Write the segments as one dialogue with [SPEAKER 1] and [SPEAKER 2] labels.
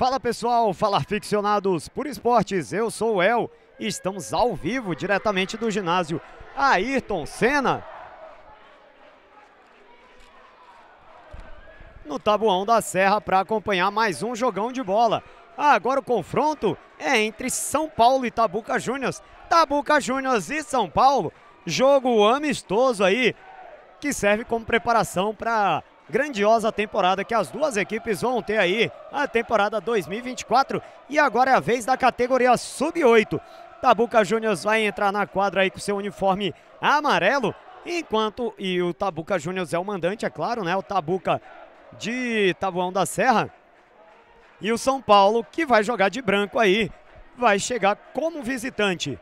[SPEAKER 1] Fala pessoal, fala ficcionados por esportes, eu sou o El e estamos ao vivo diretamente do ginásio Ayrton Senna. No Tabuão da Serra para acompanhar mais um jogão de bola. agora o confronto é entre São Paulo e Tabuca Júnior. Tabuca Júnior e São Paulo, jogo amistoso aí que serve como preparação para grandiosa temporada que as duas equipes vão ter aí, a temporada 2024. E agora é a vez da categoria Sub-8. Tabuca Juniors vai entrar na quadra aí com seu uniforme amarelo, enquanto e o Tabuca Juniors é o mandante, é claro, né? O Tabuca de Tabuão da Serra. E o São Paulo, que vai jogar de branco aí, vai chegar como visitante.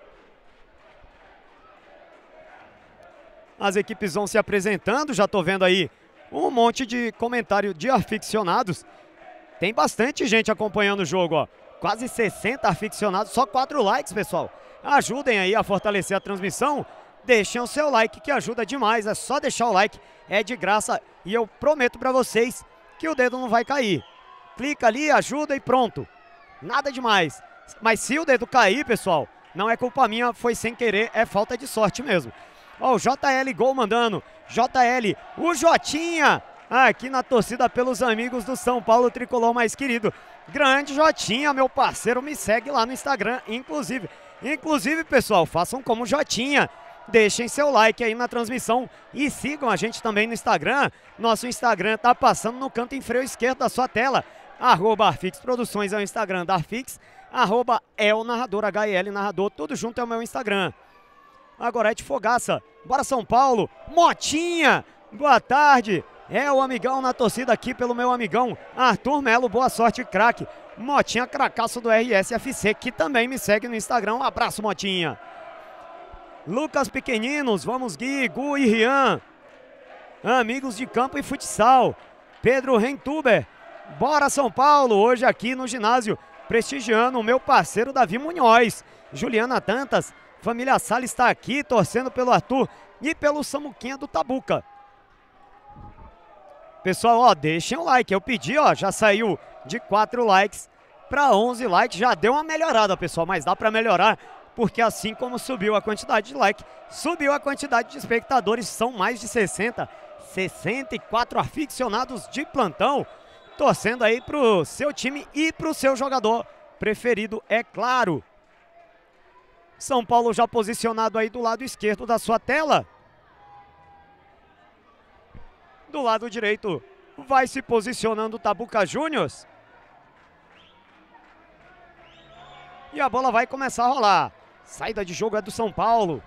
[SPEAKER 1] As equipes vão se apresentando, já tô vendo aí um monte de comentário de aficionados. Tem bastante gente acompanhando o jogo, ó. Quase 60 aficionados, só 4 likes, pessoal. Ajudem aí a fortalecer a transmissão. Deixem o seu like, que ajuda demais. É só deixar o like, é de graça. E eu prometo para vocês que o dedo não vai cair. Clica ali, ajuda e pronto. Nada demais. Mas se o dedo cair, pessoal, não é culpa minha, foi sem querer, é falta de sorte mesmo. Ó, o JL Gol mandando. JL, o Jotinha. Aqui na torcida pelos amigos do São Paulo Tricolor mais querido. Grande Jotinha, meu parceiro, me segue lá no Instagram, inclusive. Inclusive, pessoal, façam como Jotinha. Deixem seu like aí na transmissão e sigam a gente também no Instagram. Nosso Instagram tá passando no canto inferior esquerdo da sua tela. Arroba Arfix Produções é o Instagram da Arfix. Arroba é o narrador, HL narrador, tudo junto é o meu Instagram. Agora é de Fogaça. Bora São Paulo. Motinha. Boa tarde. É o amigão na torcida aqui pelo meu amigão Arthur Melo. Boa sorte, craque. Motinha, cracaço do RSFC, que também me segue no Instagram. Um abraço, Motinha. Lucas Pequeninos, vamos Gui, Gu e Rian. Amigos de campo e futsal. Pedro Rentuber. Bora São Paulo, hoje aqui no ginásio, prestigiando o meu parceiro Davi Munhoz. Juliana Tantas, Família Sala está aqui torcendo pelo Arthur e pelo Samuquinha do Tabuca. Pessoal, ó, deixem o like. Eu pedi, ó, já saiu de 4 likes para 11 likes. Já deu uma melhorada, pessoal, mas dá para melhorar. Porque assim como subiu a quantidade de like, subiu a quantidade de espectadores. São mais de 60, 64 aficionados de plantão. Torcendo aí pro seu time e pro seu jogador preferido, é claro. São Paulo já posicionado aí do lado esquerdo da sua tela. Do lado direito vai se posicionando o Tabuca Júnior. E a bola vai começar a rolar. Saída de jogo é do São Paulo.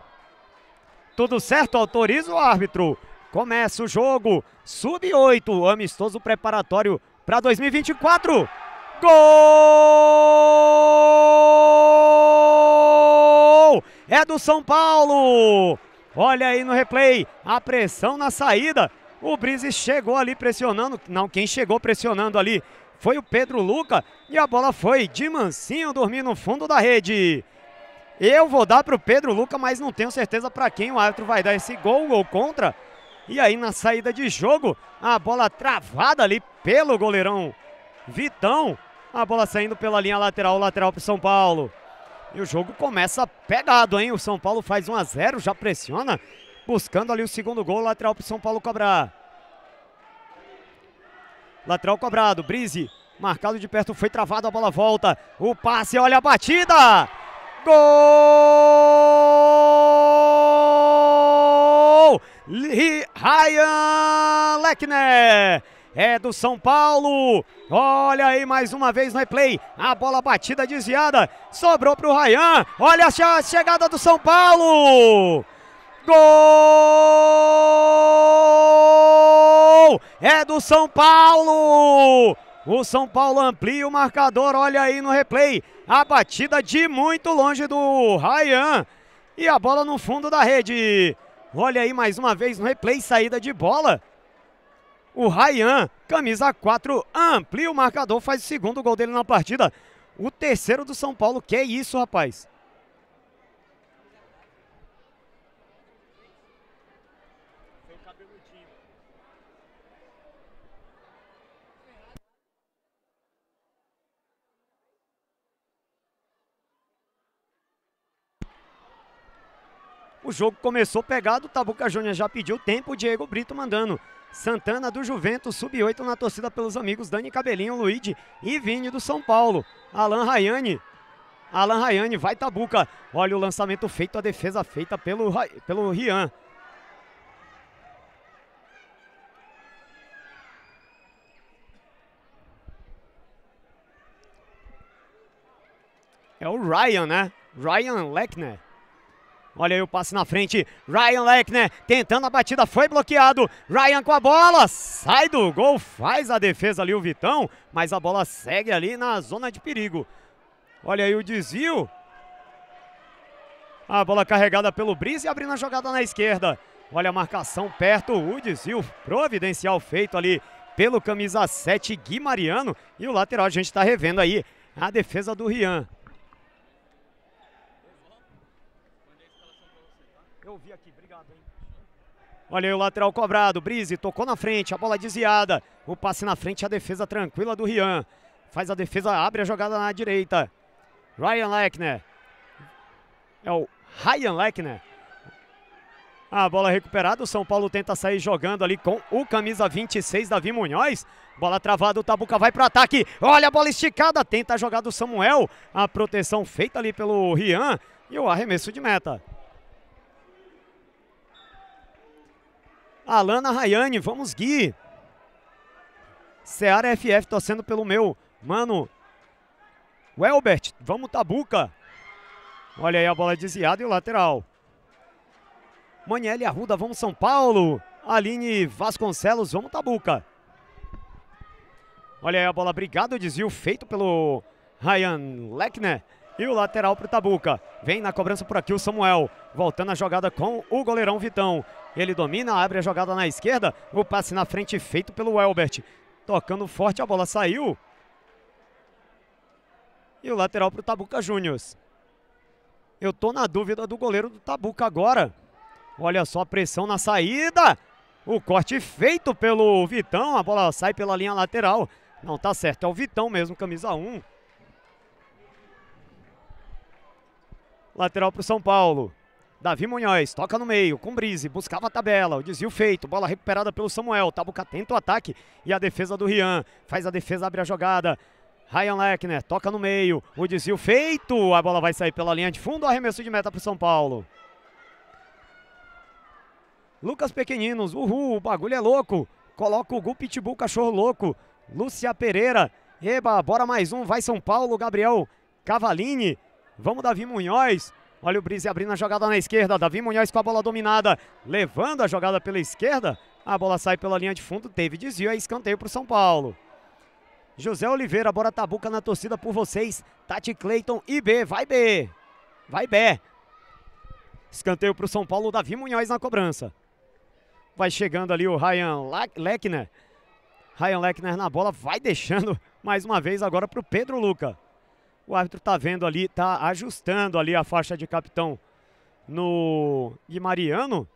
[SPEAKER 1] Tudo certo, autoriza o árbitro. Começa o jogo. Sub-8, amistoso preparatório para 2024. Gol! é do São Paulo. Olha aí no replay, a pressão na saída. O Brise chegou ali pressionando. Não, quem chegou pressionando ali foi o Pedro Luca. E a bola foi de mansinho dormir no fundo da rede. Eu vou dar para o Pedro Luca, mas não tenho certeza para quem o árbitro vai dar esse gol ou contra. E aí na saída de jogo, a bola travada ali pelo goleirão Vitão. A bola saindo pela linha lateral, lateral para o São Paulo. E o jogo começa pegado, hein? O São Paulo faz 1 a 0 já pressiona, buscando ali o segundo gol, lateral pro São Paulo cobrar. Lateral cobrado, Brise, marcado de perto, foi travado, a bola volta. O passe, olha a batida! Gol! Ryan Lechner! é do São Paulo. Olha aí mais uma vez no replay. A bola batida desviada. Sobrou para o Rayan. Olha a chegada do São Paulo. Gol! É do São Paulo. O São Paulo amplia o marcador. Olha aí no replay. A batida de muito longe do Rayan. E a bola no fundo da rede. Olha aí mais uma vez no replay, saída de bola. O Rayan, camisa 4, amplia o marcador, faz o segundo gol dele na partida. O terceiro do São Paulo. Que é isso, rapaz? O jogo começou pegado, o Tabuca Júnior já pediu tempo, o Diego Brito mandando. Santana do Juventus, sub-8 na torcida pelos amigos Dani Cabelinho, Luigi e Vini do São Paulo. Alan Rayane. Alan Rayane vai tabuca. Olha o lançamento feito, a defesa feita pelo, pelo Rian. É o Ryan, né? Ryan Lechner. Olha aí o passe na frente. Ryan Leckner tentando a batida, foi bloqueado. Ryan com a bola, sai do gol, faz a defesa ali o Vitão, mas a bola segue ali na zona de perigo. Olha aí o desvio. A bola carregada pelo Brice e abrindo a jogada na esquerda. Olha a marcação perto, o desvio providencial feito ali pelo camisa 7 Guimariano. E o lateral a gente está revendo aí a defesa do Rian. eu vi aqui. Obrigado, hein? Olha aí o lateral cobrado. Brise tocou na frente, a bola desviada. O passe na frente, a defesa tranquila do Rian. Faz a defesa, abre a jogada na direita. Ryan Lechner. É o Ryan Lechner. A bola recuperada, o São Paulo tenta sair jogando ali com o camisa 26, Davi Munhoz. Bola travada, o Tabuca vai para ataque. Olha a bola esticada, tenta a jogada do Samuel. A proteção feita ali pelo Rian e o arremesso de meta. Alana Rayane, vamos Gui. Seara FF torcendo pelo meu. Mano, Welbert, vamos Tabuca. Olha aí a bola desviada e o lateral. Maniele Arruda, vamos São Paulo. Aline Vasconcelos, vamos Tabuca. Olha aí a bola, obrigado, desvio feito pelo Ryan Lechner. E o lateral para o Tabuca. Vem na cobrança por aqui o Samuel. Voltando a jogada com o goleirão Vitão. Ele domina, abre a jogada na esquerda. O passe na frente feito pelo Elbert. Tocando forte, a bola saiu. E o lateral para o Tabuca Júnior. Eu tô na dúvida do goleiro do Tabuca agora. Olha só a pressão na saída. O corte feito pelo Vitão. A bola sai pela linha lateral. Não tá certo, é o Vitão mesmo, camisa 1. Lateral para o São Paulo. Davi Munhoz toca no meio, com Brise, buscava a tabela, o desvio feito, bola recuperada pelo Samuel, Tabuca tenta o ataque e a defesa do Rian, faz a defesa, abre a jogada, Ryan Leckner toca no meio, o desvio feito, a bola vai sair pela linha de fundo, arremesso de meta para o São Paulo. Lucas Pequeninos, uhul, o bagulho é louco, coloca o Gu Pitbull, cachorro louco, Lúcia Pereira, eba, bora mais um, vai São Paulo, Gabriel Cavalini, Vamos, Davi Munhoz. Olha o Brise abrindo a jogada na esquerda. Davi Munhoz com a bola dominada. Levando a jogada pela esquerda. A bola sai pela linha de fundo. Teve desvio. É escanteio para o São Paulo. José Oliveira, bora Tabuca na torcida por vocês. Tati Cleiton e B. Vai B. Vai B. Escanteio para o São Paulo. Davi Munhoz na cobrança. Vai chegando ali o Ryan Leckner. Ryan Leckner na bola. Vai deixando mais uma vez agora para o Pedro Luca. O árbitro está vendo ali, está ajustando ali a faixa de capitão no Guimariano.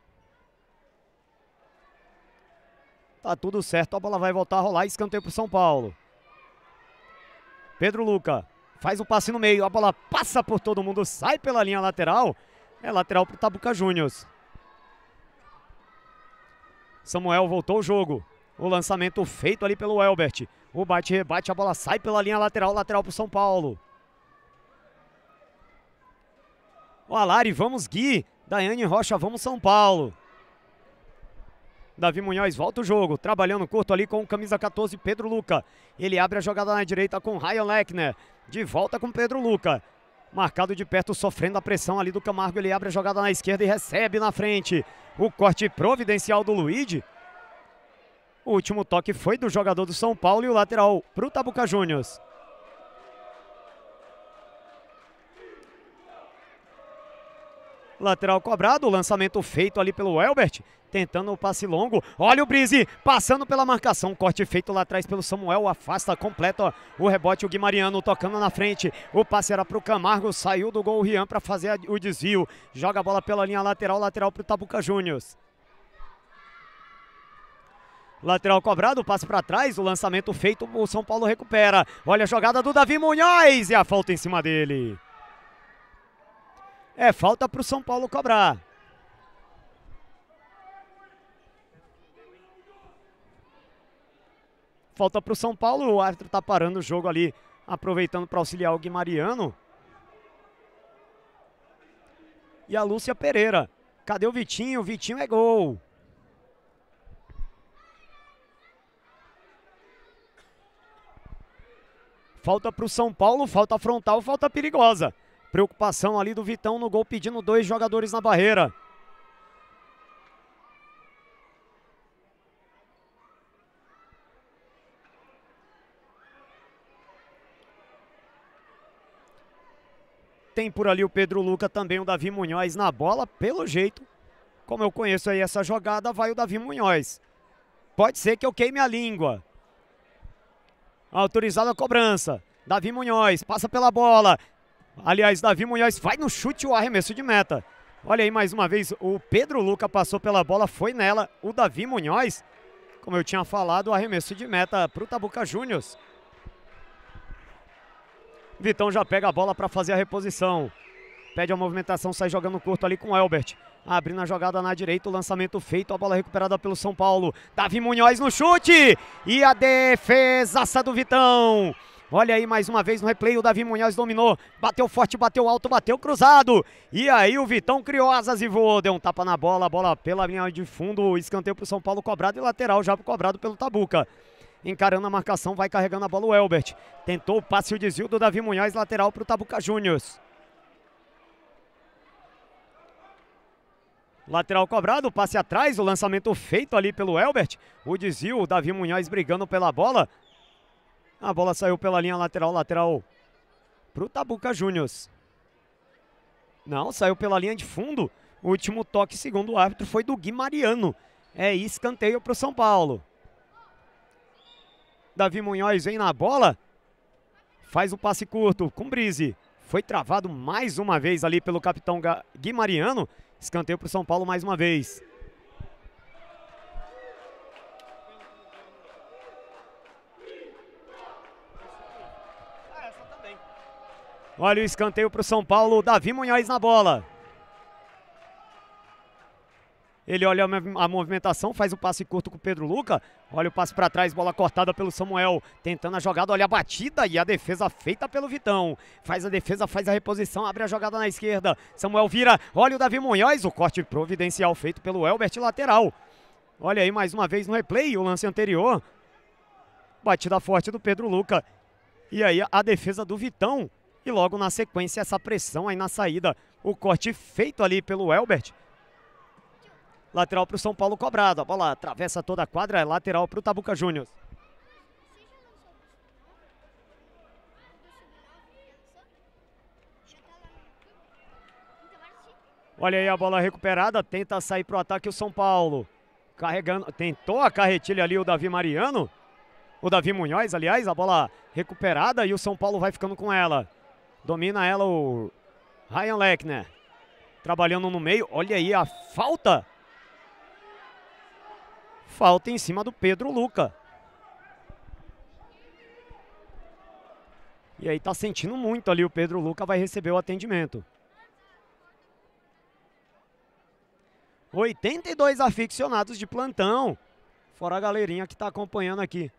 [SPEAKER 1] Tá tudo certo, a bola vai voltar a rolar, escanteio para São Paulo. Pedro Luca faz um passe no meio, a bola passa por todo mundo, sai pela linha lateral. É lateral para o Tabuca Juniors. Samuel voltou o jogo. O lançamento feito ali pelo Elbert. O bate-rebate, a bola sai pela linha lateral, lateral para o São Paulo. O Alari, vamos Gui. Daiane Rocha, vamos São Paulo. Davi Munhoz volta o jogo, trabalhando curto ali com o camisa 14, Pedro Luca. Ele abre a jogada na direita com Ryan Leckner, De volta com Pedro Luca. Marcado de perto, sofrendo a pressão ali do Camargo. Ele abre a jogada na esquerda e recebe na frente. O corte providencial do Luigi. O último toque foi do jogador do São Paulo e o lateral para o Tabuca Júnior. Lateral cobrado, lançamento feito ali pelo Elbert, tentando o passe longo. Olha o Brise passando pela marcação. Corte feito lá atrás pelo Samuel, afasta completo o rebote. O Guimariano tocando na frente. O passe era para o Camargo, saiu do gol o Rian para fazer o desvio. Joga a bola pela linha lateral, lateral para o Tabuca Júnior. Lateral cobrado, passe para trás, o lançamento feito, o São Paulo recupera. Olha a jogada do Davi Munhoz e a falta em cima dele. É falta para o São Paulo cobrar. Falta para o São Paulo, o árbitro está parando o jogo ali, aproveitando para auxiliar o Guimariano. E a Lúcia Pereira. Cadê o Vitinho? Vitinho é gol. Falta para o São Paulo, falta frontal, falta perigosa. Preocupação ali do Vitão no gol, pedindo dois jogadores na barreira. Tem por ali o Pedro Luca, também o Davi Munhoz na bola. Pelo jeito, como eu conheço aí essa jogada, vai o Davi Munhoz. Pode ser que eu queime a língua. Autorizada a cobrança. Davi Munhoz passa pela bola. Aliás, Davi Munhoz vai no chute o arremesso de meta. Olha aí mais uma vez, o Pedro Luca passou pela bola, foi nela. O Davi Munhoz, como eu tinha falado, o arremesso de meta para o Tabuca Júnior. Vitão já pega a bola para fazer a reposição. Pede a movimentação, sai jogando curto ali com o Elbert. Abrindo a jogada na direita, o lançamento feito, a bola recuperada pelo São Paulo. Davi Munhoz no chute! E a defesaça do Vitão! Olha aí mais uma vez no replay, o Davi Munhoz dominou. Bateu forte, bateu alto, bateu cruzado. E aí o Vitão criou asas e voou. Deu um tapa na bola, a bola pela linha de fundo. Escanteio pro São Paulo cobrado e lateral já cobrado pelo Tabuca. Encarando a marcação, vai carregando a bola o Elbert. Tentou o passe o desvio do Davi Munhoz, lateral pro Tabuca Júnior. Lateral cobrado, passe atrás, o lançamento feito ali pelo Elbert. O desvio, o Davi Munhoz brigando pela bola. A bola saiu pela linha lateral, lateral pro Tabuca Juniors. Não, saiu pela linha de fundo. O último toque, segundo o árbitro, foi do Guimariano. É escanteio para o São Paulo. Davi Munhoz vem na bola. Faz o passe curto com Brise. Foi travado mais uma vez ali pelo capitão Guimariano. Escanteio para o São Paulo mais uma vez. Olha o escanteio para o São Paulo, Davi Munhoz na bola. Ele olha a movimentação, faz o passe curto com o Pedro Luca. Olha o passe para trás, bola cortada pelo Samuel. Tentando a jogada, olha a batida e a defesa feita pelo Vitão. Faz a defesa, faz a reposição, abre a jogada na esquerda. Samuel vira, olha o Davi Munhoz, o corte providencial feito pelo Elbert, lateral. Olha aí mais uma vez no replay, o lance anterior. Batida forte do Pedro Luca. E aí a defesa do Vitão e logo na sequência, essa pressão aí na saída. O corte feito ali pelo Elbert. Lateral para o São Paulo cobrado. A bola atravessa toda a quadra. É lateral para o Tabuca Júnior. Olha aí a bola recuperada, tenta sair para o ataque o São Paulo. Carregando, tentou a carretilha ali o Davi Mariano. O Davi Munhoz, aliás, a bola recuperada e o São Paulo vai ficando com ela. Domina ela o Ryan Lechner. Né? Trabalhando no meio. Olha aí a falta. Falta em cima do Pedro Luca. E aí tá sentindo muito ali. O Pedro Luca vai receber o atendimento. 82 aficionados de plantão. Fora a galerinha que está acompanhando aqui.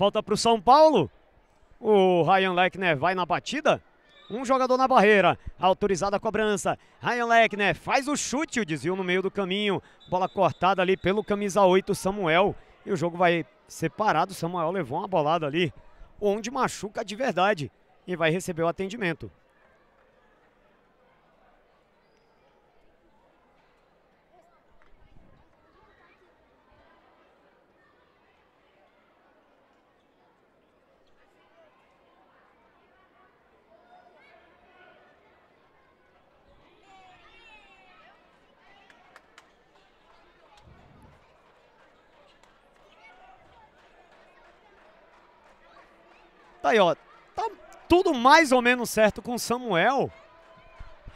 [SPEAKER 1] Falta para o São Paulo. O Ryan Lechner vai na batida. Um jogador na barreira, autorizada a cobrança. Ryan Lechner faz o chute, o desvio no meio do caminho. Bola cortada ali pelo camisa 8, Samuel. E o jogo vai ser parado. Samuel levou uma bolada ali, onde machuca de verdade. E vai receber o atendimento. Aí, ó, tá tudo mais ou menos certo com o Samuel.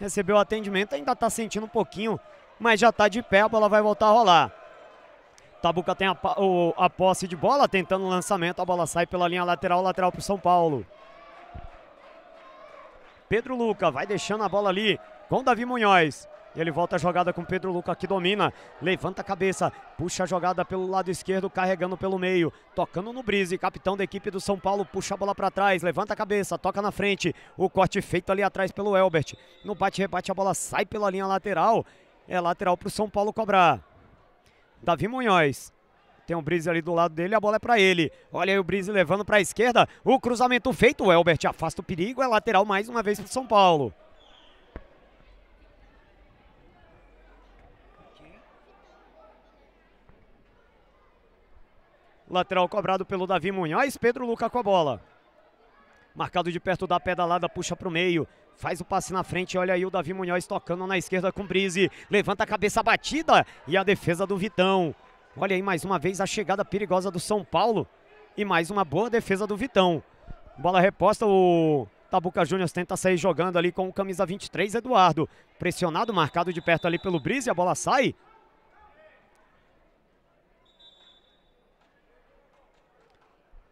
[SPEAKER 1] Recebeu o atendimento, ainda tá sentindo um pouquinho, mas já tá de pé, a bola vai voltar a rolar. Tabuca tem a, o, a posse de bola, tentando o lançamento, a bola sai pela linha lateral, lateral pro São Paulo. Pedro Luca vai deixando a bola ali com Davi Munhoz ele volta a jogada com Pedro Luca que domina. Levanta a cabeça, puxa a jogada pelo lado esquerdo, carregando pelo meio. Tocando no Brise, capitão da equipe do São Paulo, puxa a bola para trás, levanta a cabeça, toca na frente. O corte feito ali atrás pelo Elbert. No bate-rebate a bola sai pela linha lateral. É lateral para o São Paulo cobrar. Davi Munhoz. Tem um Brise ali do lado dele, a bola é para ele. Olha aí o Brise levando para a esquerda. O cruzamento feito, o Elbert afasta o perigo, é lateral mais uma vez para São Paulo. Lateral cobrado pelo Davi Munhoz. Pedro Luca com a bola. Marcado de perto da pedalada, puxa para o meio. Faz o passe na frente, olha aí o Davi Munhoz tocando na esquerda com Brise. Levanta a cabeça batida e a defesa do Vitão. Olha aí mais uma vez a chegada perigosa do São Paulo. E mais uma boa defesa do Vitão. Bola reposta, o Tabuca Júnior tenta sair jogando ali com o camisa 23, Eduardo. Pressionado, marcado de perto ali pelo Brise, a bola sai.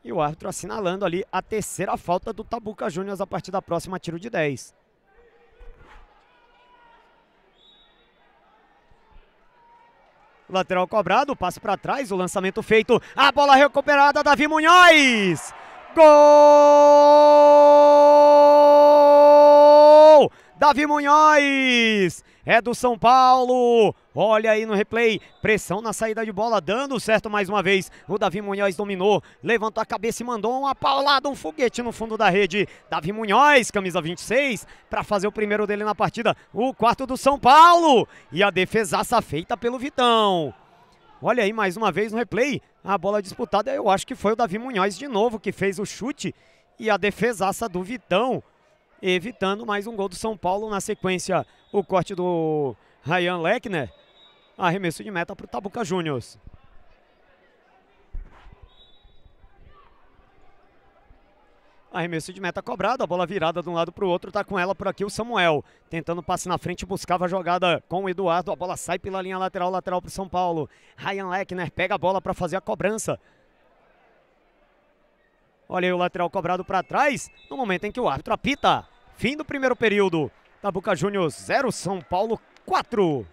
[SPEAKER 1] E o árbitro assinalando ali a terceira falta do Tabuca Júnior a partir da próxima tiro de 10. Lateral cobrado, passe para trás, o lançamento feito, a bola recuperada, Davi Munhoz! Gol! Davi Munhoz é do São Paulo. Olha aí no replay, pressão na saída de bola, dando certo mais uma vez. O Davi Munhoz dominou, levantou a cabeça e mandou uma paulada, um foguete no fundo da rede. Davi Munhoz, camisa 26, para fazer o primeiro dele na partida, o quarto do São Paulo. E a defesaça feita pelo Vitão. Olha aí mais uma vez no replay, a bola disputada, eu acho que foi o Davi Munhoz de novo que fez o chute e a defesaça do Vitão evitando mais um gol do São Paulo. Na sequência, o corte do Ryan Lechner. Arremesso de meta para o Tabuca Júnior. Arremesso de meta cobrado, a bola virada de um lado para o outro, está com ela por aqui o Samuel. Tentando passe na frente, buscava a jogada com o Eduardo, a bola sai pela linha lateral, lateral para o São Paulo. Ryan Lechner pega a bola para fazer a cobrança. Olha aí o lateral cobrado para trás, no momento em que o árbitro apita. Fim do primeiro período. Tabuca Júnior 0, São Paulo 4.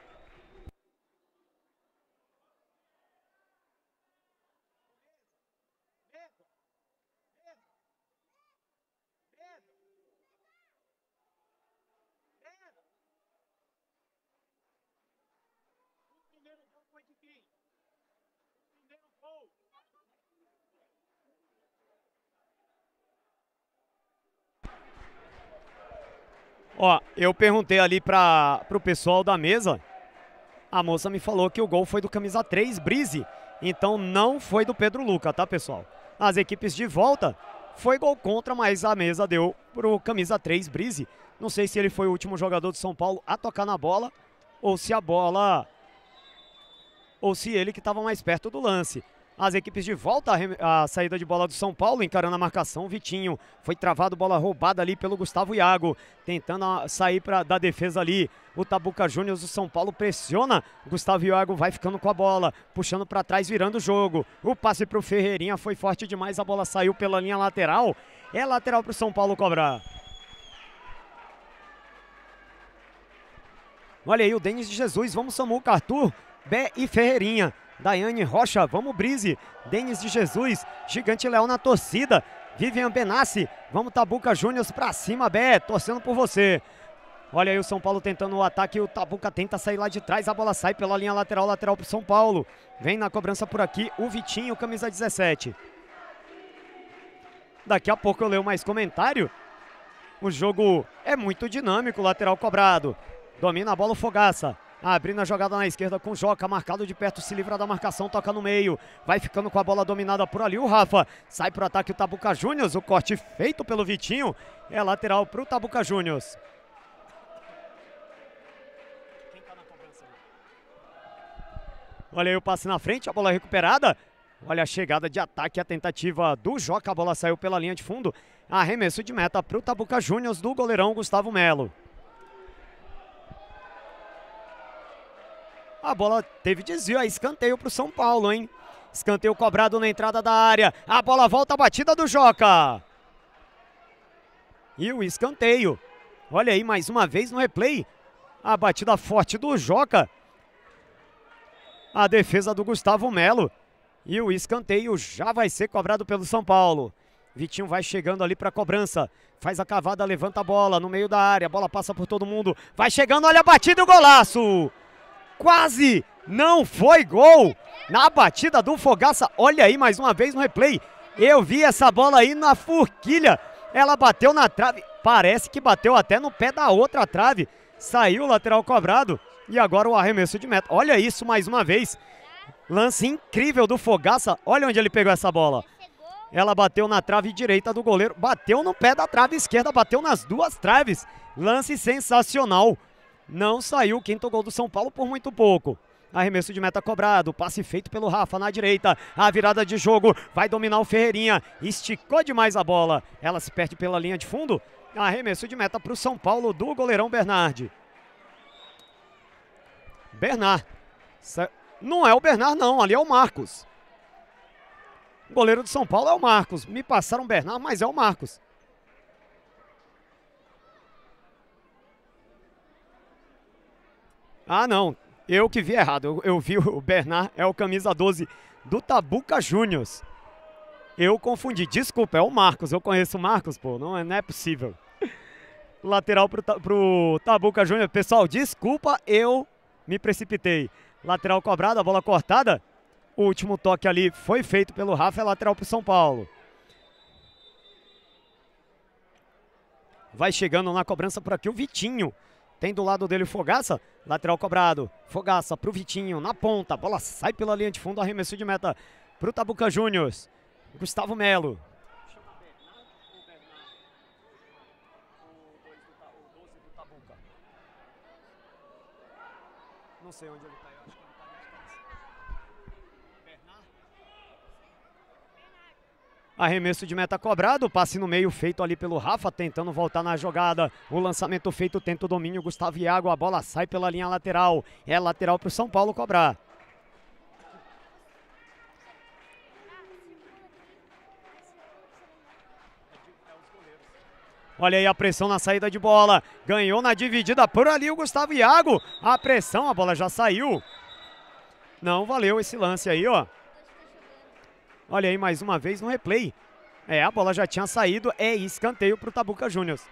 [SPEAKER 1] Ó, eu perguntei ali para o pessoal da mesa. A moça me falou que o gol foi do camisa 3, Brise. Então não foi do Pedro Luca, tá, pessoal? As equipes de volta foi gol contra, mas a mesa deu pro camisa 3, Brise. Não sei se ele foi o último jogador de São Paulo a tocar na bola ou se a bola ou se ele que estava mais perto do lance. As equipes de volta, a saída de bola do São Paulo, encarando a marcação, Vitinho. Foi travado, bola roubada ali pelo Gustavo Iago, tentando sair pra, da defesa ali. O Tabuca Júnior do São Paulo pressiona. Gustavo Iago vai ficando com a bola, puxando para trás, virando o jogo. O passe para o Ferreirinha foi forte demais, a bola saiu pela linha lateral. É lateral para o São Paulo cobrar. Olha aí o Denis Jesus, vamos Samu, Cartu Bé e Ferreirinha. Daiane Rocha, vamos Brise, Denis de Jesus, Gigante Leão na torcida, Vivian Benassi, vamos Tabuca Júnior pra cima, Bé, torcendo por você. Olha aí o São Paulo tentando o ataque, o Tabuca tenta sair lá de trás, a bola sai pela linha lateral, lateral pro São Paulo. Vem na cobrança por aqui o Vitinho, camisa 17. Daqui a pouco eu leio mais comentário. O jogo é muito dinâmico, lateral cobrado. Domina a bola o Fogaça. Abrindo a jogada na esquerda com Joca, marcado de perto, se livra da marcação, toca no meio. Vai ficando com a bola dominada por ali o Rafa. Sai para o ataque o Tabuca Júnior, o corte feito pelo Vitinho. É lateral para o Tabuca Júnior. Tá Olha aí o passe na frente, a bola recuperada. Olha a chegada de ataque, a tentativa do Joca, a bola saiu pela linha de fundo. Arremesso de meta para o Tabuca Júnior do goleirão Gustavo Melo. A bola teve desvio, é escanteio para o São Paulo, hein? Escanteio cobrado na entrada da área. A bola volta, batida do Joca. E o escanteio. Olha aí, mais uma vez no replay. A batida forte do Joca. A defesa do Gustavo Melo. E o escanteio já vai ser cobrado pelo São Paulo. Vitinho vai chegando ali para a cobrança. Faz a cavada, levanta a bola no meio da área. A bola passa por todo mundo. Vai chegando, olha a batida e o golaço quase não foi gol na batida do Fogaça. Olha aí mais uma vez no replay. Eu vi essa bola aí na forquilha. Ela bateu na trave. Parece que bateu até no pé da outra trave. Saiu o lateral cobrado. E agora o arremesso de meta. Olha isso mais uma vez. Lance incrível do Fogaça. Olha onde ele pegou essa bola. Ela bateu na trave direita do goleiro. Bateu no pé da trave esquerda. Bateu nas duas traves. Lance sensacional. Não saiu o quinto gol do São Paulo por muito pouco. Arremesso de meta cobrado, passe feito pelo Rafa na direita. A virada de jogo vai dominar o Ferreirinha. Esticou demais a bola. Ela se perde pela linha de fundo. Arremesso de meta para o São Paulo do goleirão Bernard. Bernard. Não é o Bernard, não. Ali é o Marcos. O goleiro do São Paulo é o Marcos. Me passaram o Bernard, mas é o Marcos. Ah, não. Eu que vi errado. Eu, eu vi o Bernard é o camisa 12 do Tabuca Júniors. Eu confundi. Desculpa, é o Marcos. Eu conheço o Marcos, pô. Não é, não é possível. Lateral pro, pro Tabuca Júnior. Pessoal, desculpa, eu me precipitei. Lateral cobrada, bola cortada. O último toque ali foi feito pelo Rafa, é lateral pro São Paulo. Vai chegando na cobrança por aqui o Vitinho. Tem do lado dele o Fogaça, lateral cobrado. Fogaça pro Vitinho, na ponta. Bola sai pela linha de fundo, arremesso de meta pro Tabuca Júnior. Gustavo Melo. Não sei onde ele Arremesso de meta cobrado, passe no meio feito ali pelo Rafa, tentando voltar na jogada. O lançamento feito, tenta o domínio, Gustavo Iago, a bola sai pela linha lateral. É lateral para o São Paulo cobrar. Olha aí a pressão na saída de bola. Ganhou na dividida por ali o Gustavo Iago. A pressão, a bola já saiu. Não valeu esse lance aí, ó. Olha aí mais uma vez no replay. É, a bola já tinha saído, é escanteio para o Tabuca Juniors.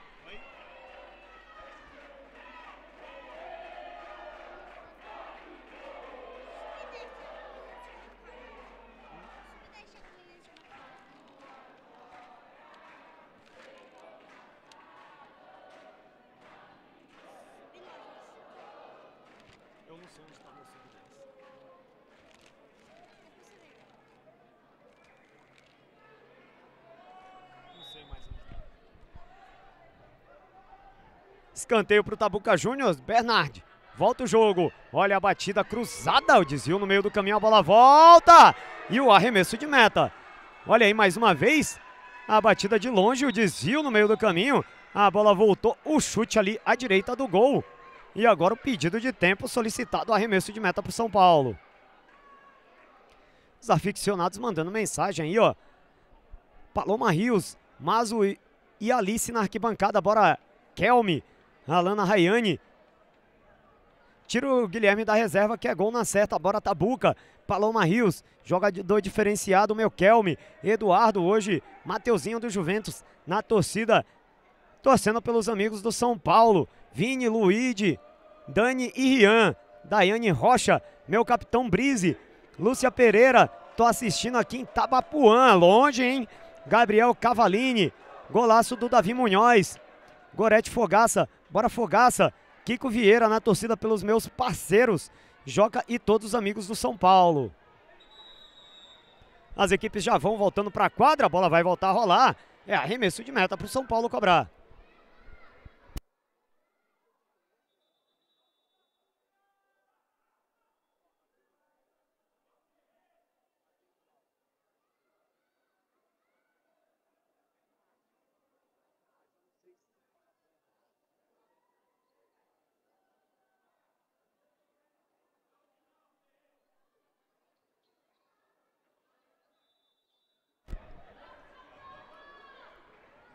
[SPEAKER 1] Escanteio para o Tabuca Júnior. Bernard. Volta o jogo. Olha a batida cruzada. O desvio no meio do caminho. A bola volta. E o arremesso de meta. Olha aí mais uma vez. A batida de longe. O desvio no meio do caminho. A bola voltou. O chute ali à direita do gol. E agora o pedido de tempo solicitado. O arremesso de meta para o São Paulo. Os aficionados mandando mensagem aí, ó. Paloma Rios, Mazu e Alice na arquibancada. Bora, Kelme. Alana Rayane. Tira o Guilherme da reserva, que é gol na certa. Bora Tabuca. Paloma Rios. Jogador diferenciado, Melkelme. Eduardo hoje. Mateuzinho do Juventus na torcida. Torcendo pelos amigos do São Paulo. Vini, Luíde, Dani e Rian. Daiane Rocha, meu capitão Brise. Lúcia Pereira, tô assistindo aqui em Tabapuã, longe, hein? Gabriel Cavalini, golaço do Davi Munhoz. Gorete Fogaça Bora Fogaça, Kiko Vieira na torcida pelos meus parceiros, Joca e todos os amigos do São Paulo. As equipes já vão voltando para a quadra, a bola vai voltar a rolar. É arremesso de meta para o São Paulo cobrar.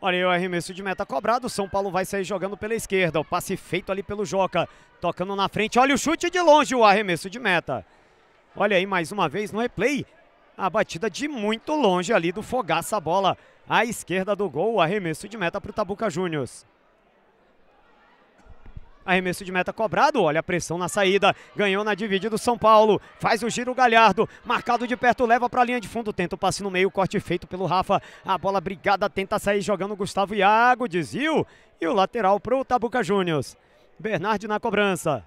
[SPEAKER 1] Olha aí o arremesso de meta cobrado. O São Paulo vai sair jogando pela esquerda. O passe feito ali pelo Joca. Tocando na frente. Olha o chute de longe. O arremesso de meta. Olha aí mais uma vez no replay. A batida de muito longe ali do Fogaça a bola. À esquerda do gol. O arremesso de meta para o Tabuca Júnior. Arremesso de meta cobrado, olha a pressão na saída. Ganhou na dividida do São Paulo. Faz o giro Galhardo. Marcado de perto, leva para a linha de fundo. Tenta o passe no meio, corte feito pelo Rafa. A bola brigada tenta sair jogando Gustavo Iago, desvio. E o lateral para o Tabuca Júnior. Bernardi na cobrança.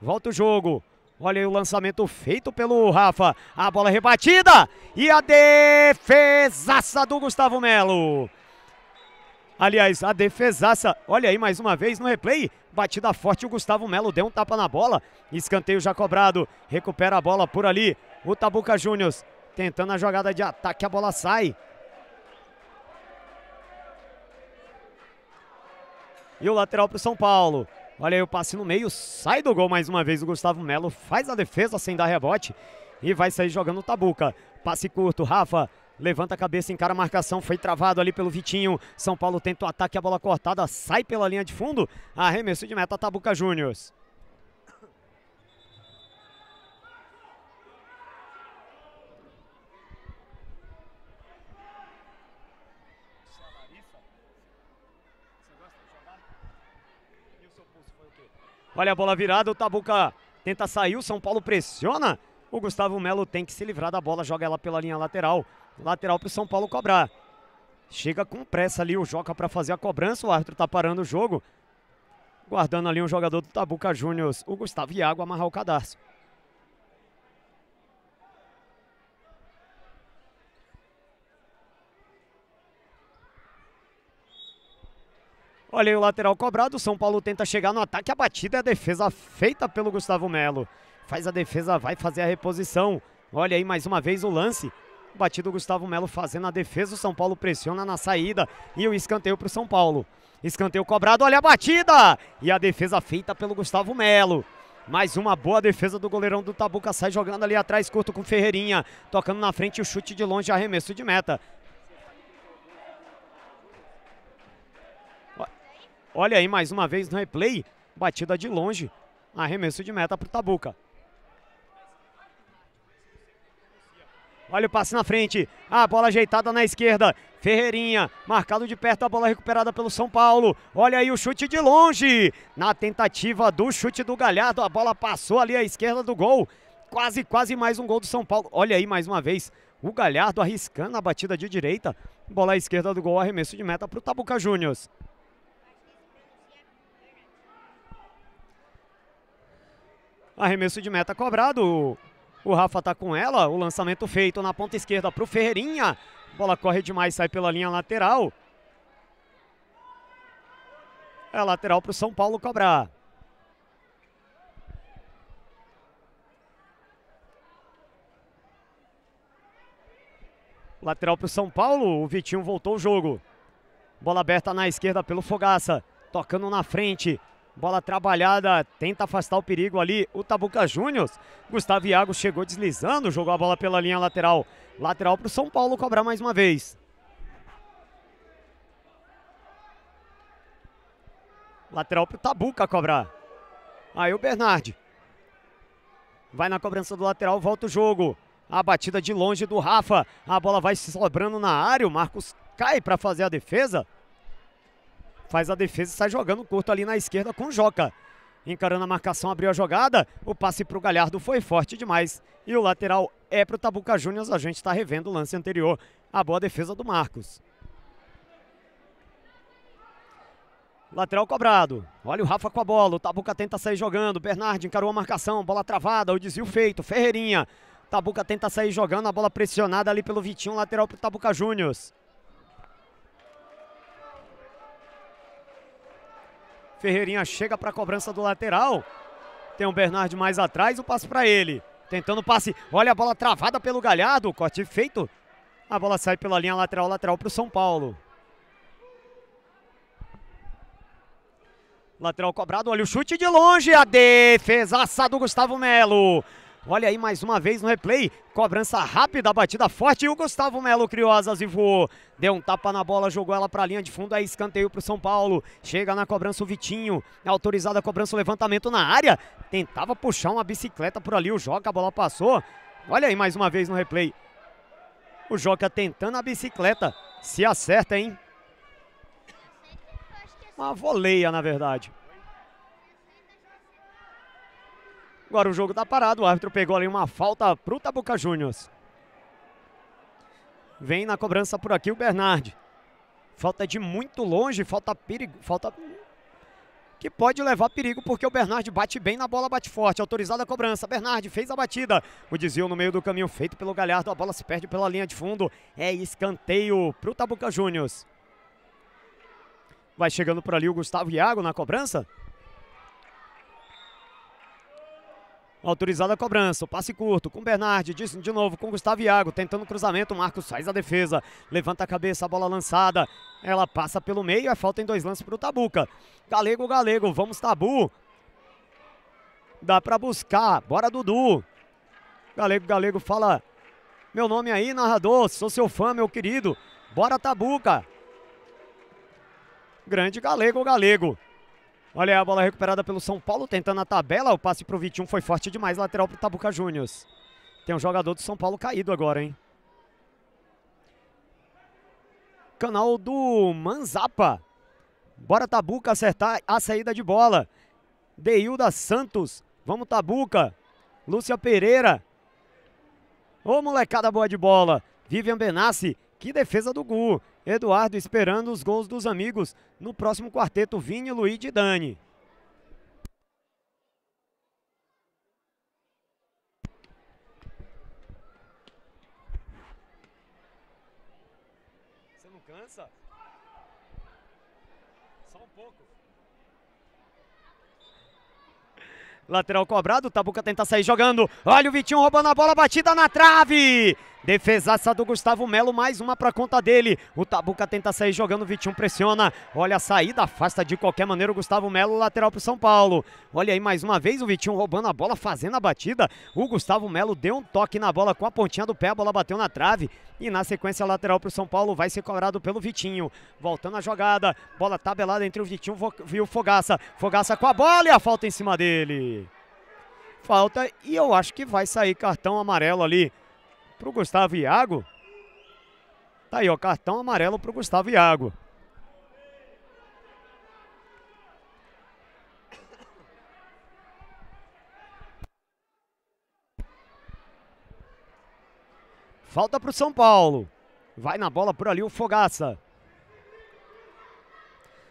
[SPEAKER 1] Volta o jogo. Olha aí o lançamento feito pelo Rafa. A bola rebatida. E a defesaça do Gustavo Melo. Aliás, a defesaça, olha aí mais uma vez no replay, Batida forte, o Gustavo Melo deu um tapa na bola. Escanteio já cobrado. Recupera a bola por ali. O Tabuca Júnior tentando a jogada de ataque. A bola sai. E o lateral para o São Paulo. Olha aí o passe no meio. Sai do gol mais uma vez o Gustavo Melo. Faz a defesa sem dar rebote. E vai sair jogando o Tabuca. Passe curto, Rafa. Levanta a cabeça, encara a marcação, foi travado ali pelo Vitinho. São Paulo tenta o ataque, a bola cortada, sai pela linha de fundo. Arremesso de meta, Tabuca Júnior. Olha a bola virada, o Tabuca tenta sair, o São Paulo pressiona. O Gustavo Melo tem que se livrar da bola, joga ela pela linha lateral. Lateral para o São Paulo cobrar. Chega com pressa ali o Joca para fazer a cobrança. O árbitro está parando o jogo. Guardando ali um jogador do Tabuca Júnior, o Gustavo Iago, amarrar o cadarço. Olha aí o lateral cobrado, o São Paulo tenta chegar no ataque, a batida é a defesa feita pelo Gustavo Melo. Faz a defesa, vai fazer a reposição. Olha aí mais uma vez o lance. Batido o Gustavo Melo fazendo a defesa. O São Paulo pressiona na saída. E o escanteio para o São Paulo. Escanteio cobrado. Olha a batida! E a defesa feita pelo Gustavo Melo. Mais uma boa defesa do goleirão do Tabuca. Sai jogando ali atrás, curto com Ferreirinha. Tocando na frente o chute de longe, arremesso de meta. Olha aí mais uma vez no replay. Batida de longe. Arremesso de meta para o Tabuca. Olha o passe na frente. A bola ajeitada na esquerda. Ferreirinha, marcado de perto, a bola recuperada pelo São Paulo. Olha aí o chute de longe. Na tentativa do chute do Galhardo, a bola passou ali à esquerda do gol. Quase, quase mais um gol do São Paulo. Olha aí mais uma vez o Galhardo arriscando a batida de direita. Bola à esquerda do gol, arremesso de meta para o Tabuca Júnior. Arremesso de meta cobrado. O Rafa está com ela. O lançamento feito na ponta esquerda para o Ferreirinha. Bola corre demais, sai pela linha lateral. É lateral para o São Paulo cobrar. Lateral para o São Paulo. O Vitinho voltou o jogo. Bola aberta na esquerda pelo Fogaça. Tocando na frente. Bola trabalhada, tenta afastar o perigo ali. O Tabuca Júnior. Gustavo Iago chegou deslizando, jogou a bola pela linha lateral. Lateral para o São Paulo cobrar mais uma vez. Lateral para o Tabuca cobrar. Aí o Bernard. Vai na cobrança do lateral, volta o jogo. A batida de longe do Rafa. A bola vai se sobrando na área. O Marcos cai para fazer a defesa faz a defesa e sai jogando curto ali na esquerda com o Joca. Encarando a marcação, abriu a jogada, o passe para o Galhardo foi forte demais. E o lateral é para o Tabuca Júnior, a gente está revendo o lance anterior. A boa defesa do Marcos. Lateral cobrado. Olha o Rafa com a bola. O Tabuca tenta sair jogando. Bernard encarou a marcação. Bola travada. O desvio feito. Ferreirinha. Tabuca tenta sair jogando. A bola pressionada ali pelo Vitinho. Lateral para o Tabuca Júnior. Ferreirinha chega para a cobrança do lateral. Tem o um Bernard mais atrás, o passe para ele. Tentando o passe, olha a bola travada pelo Galhardo, corte feito. A bola sai pela linha lateral, lateral para o São Paulo. Lateral cobrado, olha o chute de longe, a defesaça do Gustavo Melo. Olha aí mais uma vez no replay. Cobrança rápida, batida forte. E o Gustavo Melo criou asas e voou. Deu um tapa na bola, jogou ela para a linha de fundo. Aí é escanteio para o São Paulo. Chega na cobrança o Vitinho. É autorizada a cobrança, o levantamento na área. Tentava puxar uma bicicleta por ali. O Joca, a bola passou. Olha aí mais uma vez no replay. O Joca tentando a bicicleta. Se acerta, hein? Uma voleia, na verdade. Agora o jogo está parado, o árbitro pegou ali uma falta para o Tabuca Juniors. Vem na cobrança por aqui o Bernard. Falta de muito longe, falta perigo, falta que pode levar perigo porque o Bernard bate bem na bola, bate forte. Autorizada a cobrança. Bernard fez a batida. O desvio no meio do caminho feito pelo Galhardo. A bola se perde pela linha de fundo. É escanteio para o Tabuca Júnior. Vai chegando por ali o Gustavo Iago na cobrança. Autorizada a cobrança, o passe curto com Bernardi, disse de novo com Gustavo Iago, tentando cruzamento, Marcos faz a defesa, levanta a cabeça, a bola lançada, ela passa pelo meio, é falta em dois lances para o Tabuca. Galego, Galego, vamos Tabu. Dá para buscar, bora Dudu. Galego, Galego fala, meu nome aí, narrador, sou seu fã, meu querido, bora Tabuca. Grande Galego, Galego. Olha aí a bola recuperada pelo São Paulo, tentando a tabela. O passe pro 21 foi forte demais, lateral pro Tabuca Júnior. Tem um jogador do São Paulo caído agora, hein? Canal do Manzapa. Bora Tabuca acertar a saída de bola. Deilda Santos. Vamos Tabuca. Lúcia Pereira. Ô molecada boa de bola. Vivian Benassi. Que defesa do Gu. Eduardo esperando os gols dos amigos no próximo quarteto Vini, Luiz e Dani. Você não cansa? Só um pouco. Lateral cobrado, o Tabuca tenta sair jogando. Olha o Vitinho roubando a bola, batida na trave. Defesaça do Gustavo Melo, mais uma pra conta dele. O Tabuca tenta sair jogando, o Vitinho pressiona. Olha a saída, afasta de qualquer maneira o Gustavo Melo, lateral pro São Paulo. Olha aí mais uma vez o Vitinho roubando a bola, fazendo a batida. O Gustavo Melo deu um toque na bola com a pontinha do pé, a bola bateu na trave. E na sequência lateral pro São Paulo, vai ser cobrado pelo Vitinho. Voltando a jogada, bola tabelada entre o Vitinho e o Fogaça. Fogaça com a bola e a falta em cima dele. Falta e eu acho que vai sair cartão amarelo ali para o Gustavo Iago. Tá aí, ó, cartão amarelo para o Gustavo Iago. Falta para o São Paulo. Vai na bola por ali o Fogaça.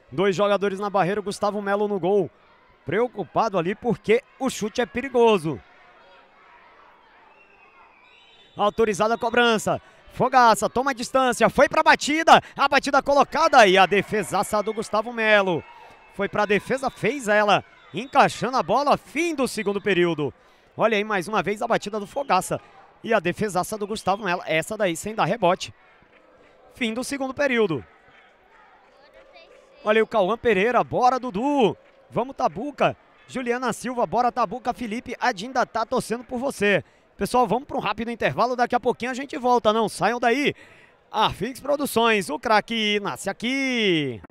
[SPEAKER 1] Dois jogadores na barreira, Gustavo Melo no gol. Preocupado ali porque o chute é perigoso. Autorizada a cobrança. Fogaça, toma a distância, foi para a batida, a batida colocada e a defesaça do Gustavo Melo. Foi para a defesa, fez ela, encaixando a bola, fim do segundo período. Olha aí mais uma vez a batida do Fogaça e a defesaça do Gustavo Melo, essa daí sem dar rebote. Fim do segundo período. Olha aí o Cauã Pereira, bora Dudu, vamos Tabuca. Juliana Silva, bora Tabuca, Felipe, Adinda tá torcendo por você. Pessoal, vamos para um rápido intervalo, daqui a pouquinho a gente volta, não saiam daí. Arfix Produções, o craque nasce aqui.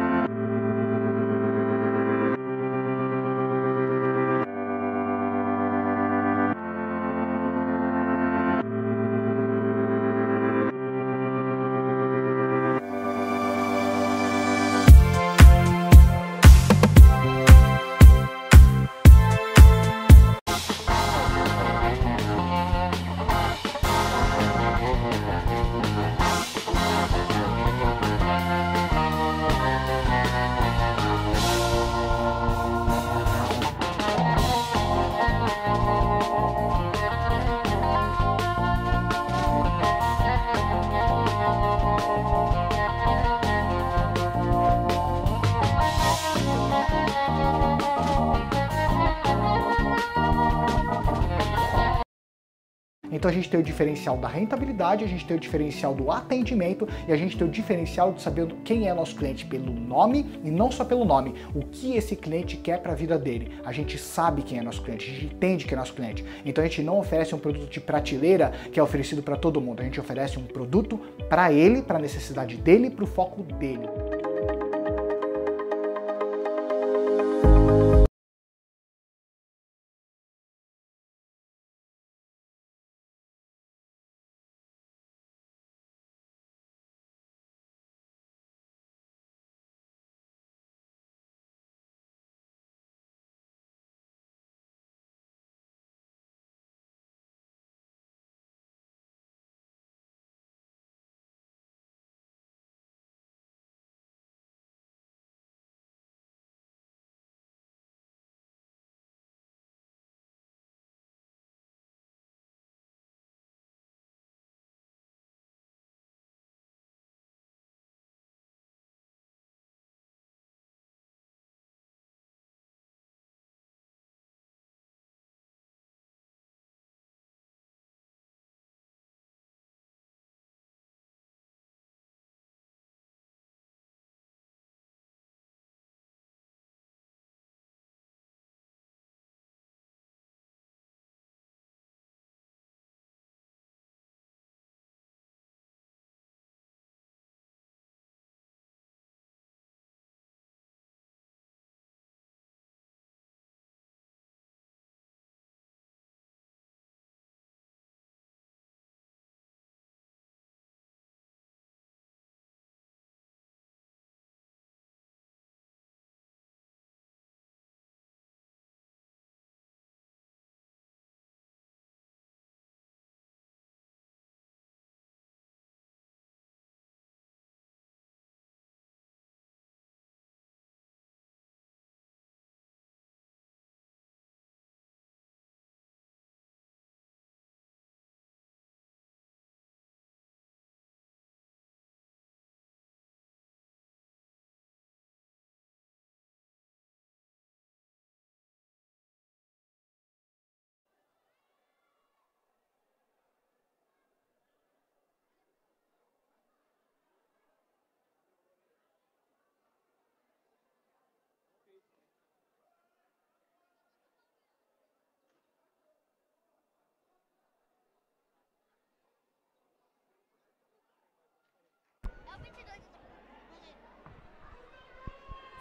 [SPEAKER 2] Então a gente tem o diferencial da rentabilidade, a gente tem o diferencial do atendimento e a gente tem o diferencial de saber quem é nosso cliente pelo nome e não só pelo nome, o que esse cliente quer para a vida dele. A gente sabe quem é nosso cliente, a gente entende que é nosso cliente. Então a gente não oferece um produto de prateleira que é oferecido para todo mundo, a gente oferece um produto para ele, para a necessidade dele, para o foco dele.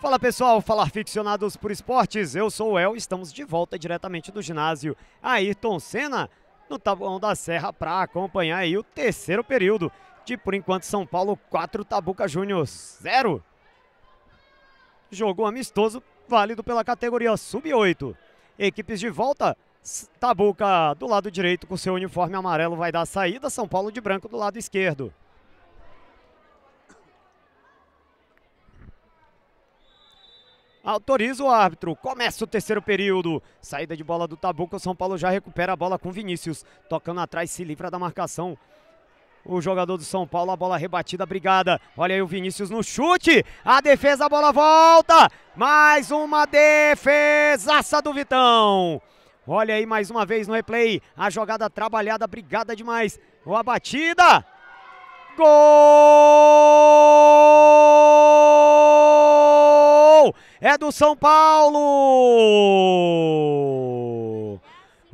[SPEAKER 1] Fala pessoal, fala aficionados por esportes, eu sou o El, estamos de volta diretamente do ginásio Ayrton Senna, no Tabuão da Serra, para acompanhar aí o terceiro período de, por enquanto, São Paulo 4, Tabuca Júnior 0. Jogo amistoso, válido pela categoria Sub-8. Equipes de volta, Tabuca do lado direito com seu uniforme amarelo vai dar saída, São Paulo de branco do lado esquerdo. autoriza o árbitro. Começa o terceiro período. Saída de bola do Tabuco. O São Paulo já recupera a bola com Vinícius. Tocando atrás, se livra da marcação. O jogador do São Paulo, a bola rebatida, brigada. Olha aí o Vinícius no chute. A defesa, a bola volta. Mais uma defesaça do Vitão. Olha aí mais uma vez no replay. A jogada trabalhada, brigada demais. Ou a batida. Gol! é do São Paulo.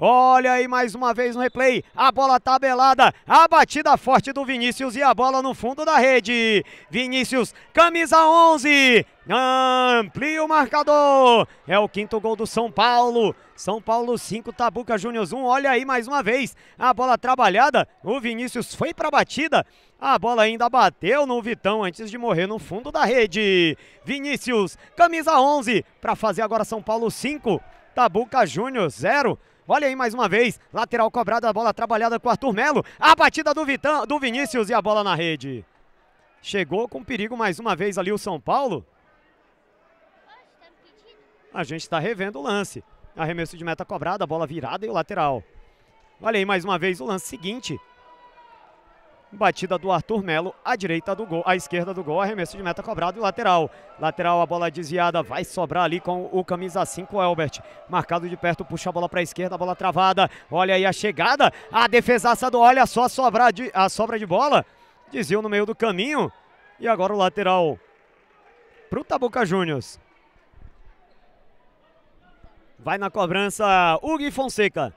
[SPEAKER 1] Olha aí mais uma vez no replay. A bola tabelada. A batida forte do Vinícius e a bola no fundo da rede. Vinícius, camisa 11. Amplia o marcador. É o quinto gol do São Paulo. São Paulo 5, Tabuca Júnior 1. Olha aí mais uma vez. A bola trabalhada. O Vinícius foi para a batida. A bola ainda bateu no Vitão antes de morrer no fundo da rede. Vinícius, camisa 11 para fazer agora São Paulo 5, Tabuca Júnior 0. Olha aí mais uma vez. Lateral cobrada, a bola trabalhada com o Arthur Melo. A batida do, Vitão do Vinícius e a bola na rede. Chegou com perigo mais uma vez ali o São Paulo. A gente está revendo o lance. Arremesso de meta cobrada, bola virada e o lateral. Olha aí mais uma vez o lance seguinte. Batida do Arthur Melo, à direita do gol, à esquerda do gol, arremesso de meta cobrado e lateral. Lateral, a bola desviada, vai sobrar ali com o camisa 5, Elbert. Marcado de perto, puxa a bola para a esquerda, bola travada. Olha aí a chegada, a defesaça do, olha só sobrar de, a sobra de bola. Desviou no meio do caminho. E agora o lateral para o Tabuca Júnior. Vai na cobrança, Hugo Fonseca.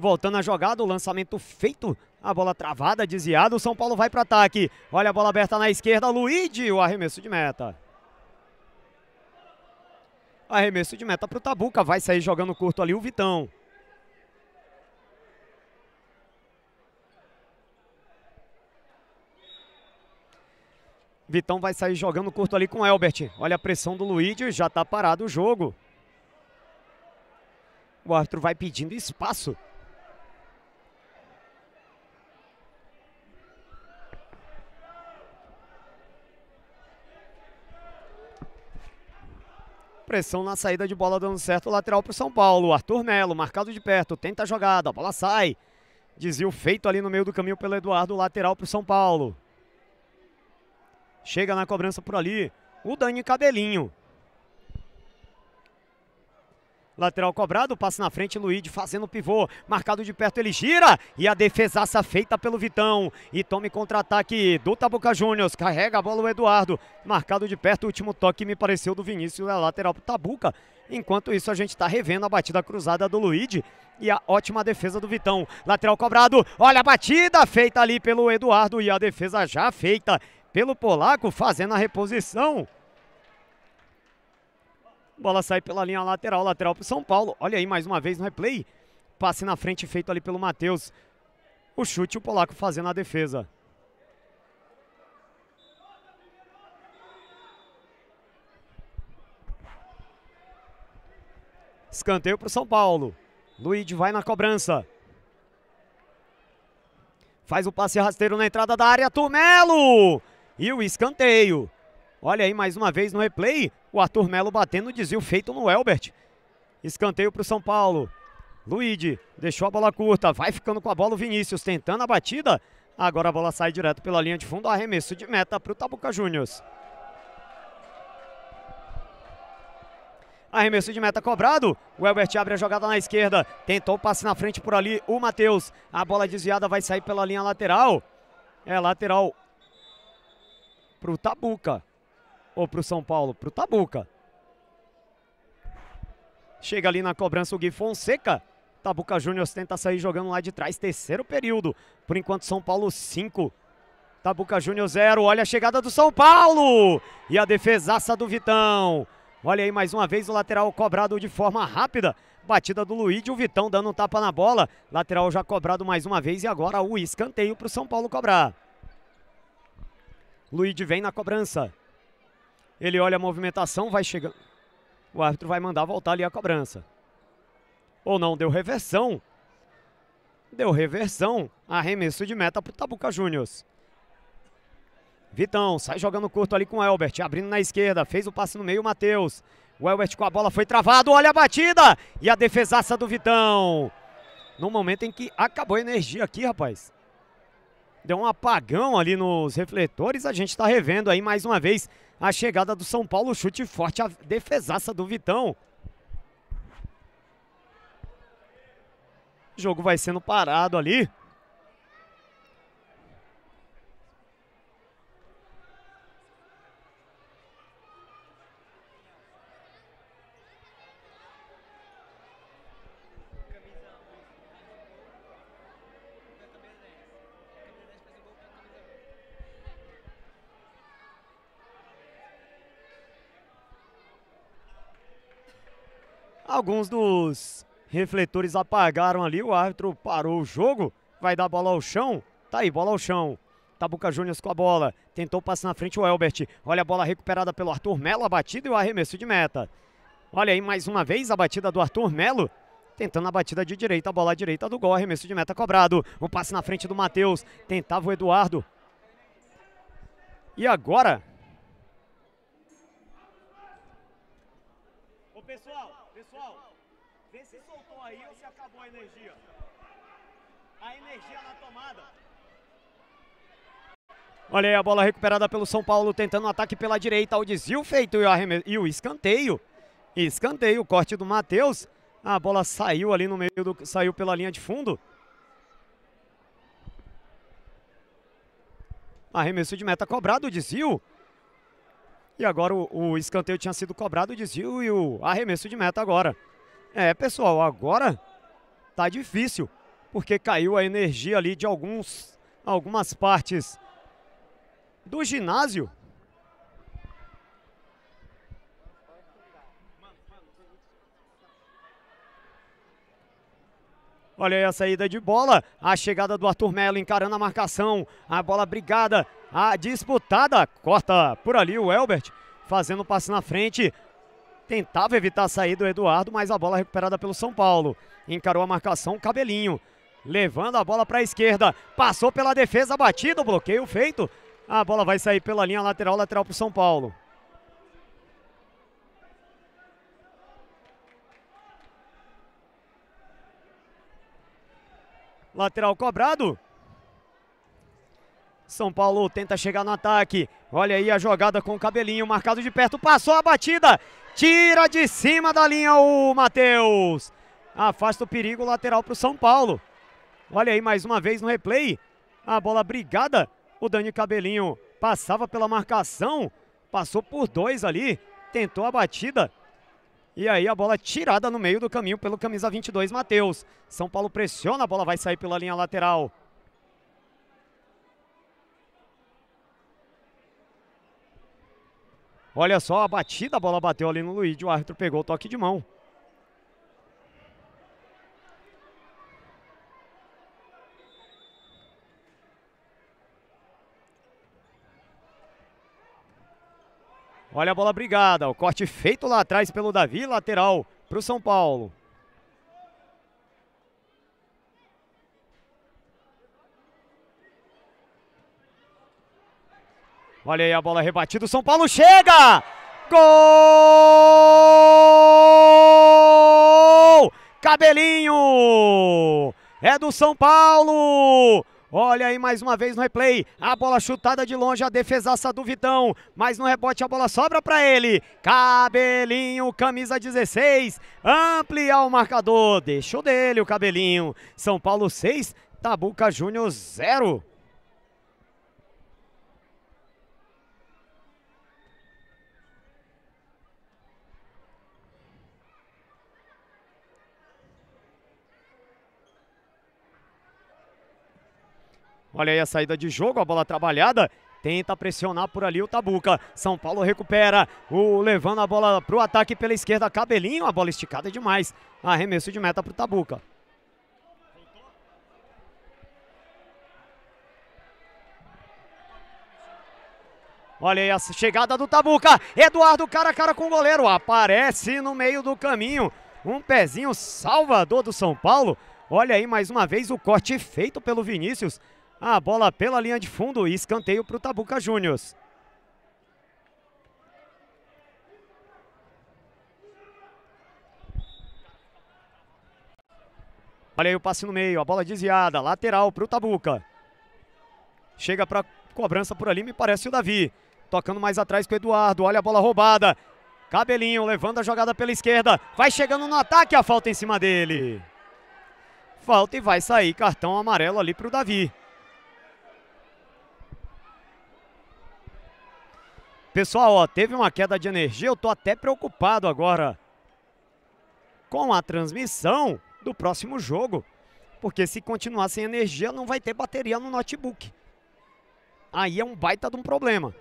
[SPEAKER 1] Voltando a jogada, o lançamento feito, a bola travada, desviada, o São Paulo vai para ataque. Olha a bola aberta na esquerda, Luigi, o arremesso de meta. Arremesso de meta para o Tabuca, vai sair jogando curto ali o Vitão. Vitão vai sair jogando curto ali com o Elbert. Olha a pressão do Luigi, já está parado o jogo. O árbitro vai pedindo espaço Pressão na saída de bola dando certo, lateral para o São Paulo. Arthur Melo, marcado de perto, tenta a jogada, a bola sai. Desvio feito ali no meio do caminho pelo Eduardo, lateral para o São Paulo. Chega na cobrança por ali, o Dani Cabelinho. Lateral cobrado, passe na frente, Luigi fazendo o pivô. Marcado de perto, ele gira. E a defesaça feita pelo Vitão. E tome contra-ataque do Tabuca Júnior. Carrega a bola o Eduardo. Marcado de perto, o último toque me pareceu do Vinícius na é lateral pro Tabuca. Enquanto isso, a gente está revendo a batida cruzada do Luigi e a ótima defesa do Vitão. Lateral cobrado, olha a batida feita ali pelo Eduardo e a defesa já feita pelo Polaco fazendo a reposição. Bola sai pela linha lateral, lateral para o São Paulo. Olha aí, mais uma vez no replay. Passe na frente feito ali pelo Matheus. O chute, o Polaco fazendo a defesa. Escanteio para o São Paulo. Luiz vai na cobrança. Faz o passe rasteiro na entrada da área. Tumelo! E o escanteio. Olha aí mais uma vez no replay. O Arthur Melo batendo o desvio feito no Elbert. Escanteio para o São Paulo. Luiz deixou a bola curta. Vai ficando com a bola o Vinícius tentando a batida. Agora a bola sai direto pela linha de fundo. Arremesso de meta para o Tabuca Júniors. Arremesso de meta cobrado. O Elbert abre a jogada na esquerda. Tentou o passe na frente por ali. O Matheus. A bola desviada vai sair pela linha lateral. É lateral para o Tabuca ou para o São Paulo? Para o Tabuca. Chega ali na cobrança o Gui Fonseca. Tabuca Júnior tenta sair jogando lá de trás. Terceiro período. Por enquanto, São Paulo 5. Tabuca Júnior 0. Olha a chegada do São Paulo. E a defesaça do Vitão. Olha aí mais uma vez o lateral cobrado de forma rápida. Batida do Luigi, o Vitão dando um tapa na bola. Lateral já cobrado mais uma vez e agora o escanteio para o São Paulo cobrar. Luigi vem na cobrança. Ele olha a movimentação, vai chegando. O árbitro vai mandar voltar ali a cobrança. Ou não, deu reversão. Deu reversão. Arremesso de meta para Tabuca Júnior. Vitão sai jogando curto ali com o Elbert, abrindo na esquerda, fez o passe no meio, o Matheus. O Elbert com a bola foi travado, olha a batida e a defesaça do Vitão. No momento em que acabou a energia aqui, rapaz. Deu um apagão ali nos refletores, a gente está revendo aí mais uma vez a chegada do São Paulo, chute forte, a defesaça do Vitão. O jogo vai sendo parado ali. Alguns dos refletores apagaram ali, o árbitro parou o jogo, vai dar bola ao chão, tá aí, bola ao chão. Tabuca Júnior com a bola, tentou passar na frente o Elbert, olha a bola recuperada pelo Arthur Melo, a batida e o arremesso de meta. Olha aí mais uma vez a batida do Arthur Melo, tentando a batida de direita, a bola à direita do gol, arremesso de meta cobrado. O um passe na frente do Matheus, tentava o Eduardo. E agora energia. A energia na tomada. Olha aí a bola recuperada pelo São Paulo, tentando um ataque pela direita. O desvio feito e o, arreme... e o escanteio. Escanteio, corte do Matheus. A bola saiu ali no meio do. saiu pela linha de fundo. Arremesso de meta cobrado, o desvio. E agora o, o, escanteio tinha sido cobrado, o desvio e o arremesso de meta agora. É, pessoal, agora tá difícil, porque caiu a energia ali de alguns, algumas partes do ginásio. Olha aí a saída de bola, a chegada do Arthur Melo encarando a marcação, a bola brigada, a disputada, corta por ali o Elbert, fazendo o passe na frente, Tentava evitar a saída do Eduardo, mas a bola recuperada pelo São Paulo. Encarou a marcação, cabelinho. Levando a bola para a esquerda. Passou pela defesa, batida, bloqueio feito. A bola vai sair pela linha lateral, lateral para o São Paulo. Lateral cobrado. São Paulo tenta chegar no ataque. Olha aí a jogada com o cabelinho marcado de perto. Passou a batida. Tira de cima da linha o Matheus. Afasta o perigo lateral para o São Paulo. Olha aí mais uma vez no replay. A bola brigada. O Dani Cabelinho passava pela marcação. Passou por dois ali. Tentou a batida. E aí a bola tirada no meio do caminho pelo camisa 22, Matheus. São Paulo pressiona, a bola vai sair pela linha lateral. Olha só a batida, a bola bateu ali no Luigi, o árbitro pegou o toque de mão. Olha a bola brigada, o corte feito lá atrás pelo Davi, lateral para o São Paulo. Olha aí a bola rebatida. O São Paulo chega! Gol! Cabelinho! É do São Paulo! Olha aí mais uma vez no replay. A bola chutada de longe, a defesaça do Vitão. Mas no rebote a bola sobra para ele. Cabelinho, camisa 16. Ampliar o marcador. Deixou dele o cabelinho. São Paulo 6, Tabuca Júnior 0. Olha aí a saída de jogo, a bola trabalhada. Tenta pressionar por ali o Tabuca. São Paulo recupera. O levando a bola para o ataque pela esquerda. Cabelinho, a bola esticada demais. Arremesso de meta para o Tabuca. Olha aí a chegada do Tabuca. Eduardo cara a cara com o goleiro. Aparece no meio do caminho. Um pezinho salvador do São Paulo. Olha aí mais uma vez o corte feito pelo Vinícius. A bola pela linha de fundo e escanteio para o Tabuca Júnior. Olha aí o passe no meio, a bola desviada, lateral para o Tabuca. Chega para cobrança por ali, me parece o Davi. Tocando mais atrás com o Eduardo, olha a bola roubada. Cabelinho levando a jogada pela esquerda, vai chegando no ataque, a falta em cima dele. Falta e vai sair cartão amarelo ali para o Davi. Pessoal, ó, teve uma queda de energia, eu tô até preocupado agora com a transmissão do próximo jogo, porque se continuar sem energia não vai ter bateria no notebook. Aí é um baita de um problema.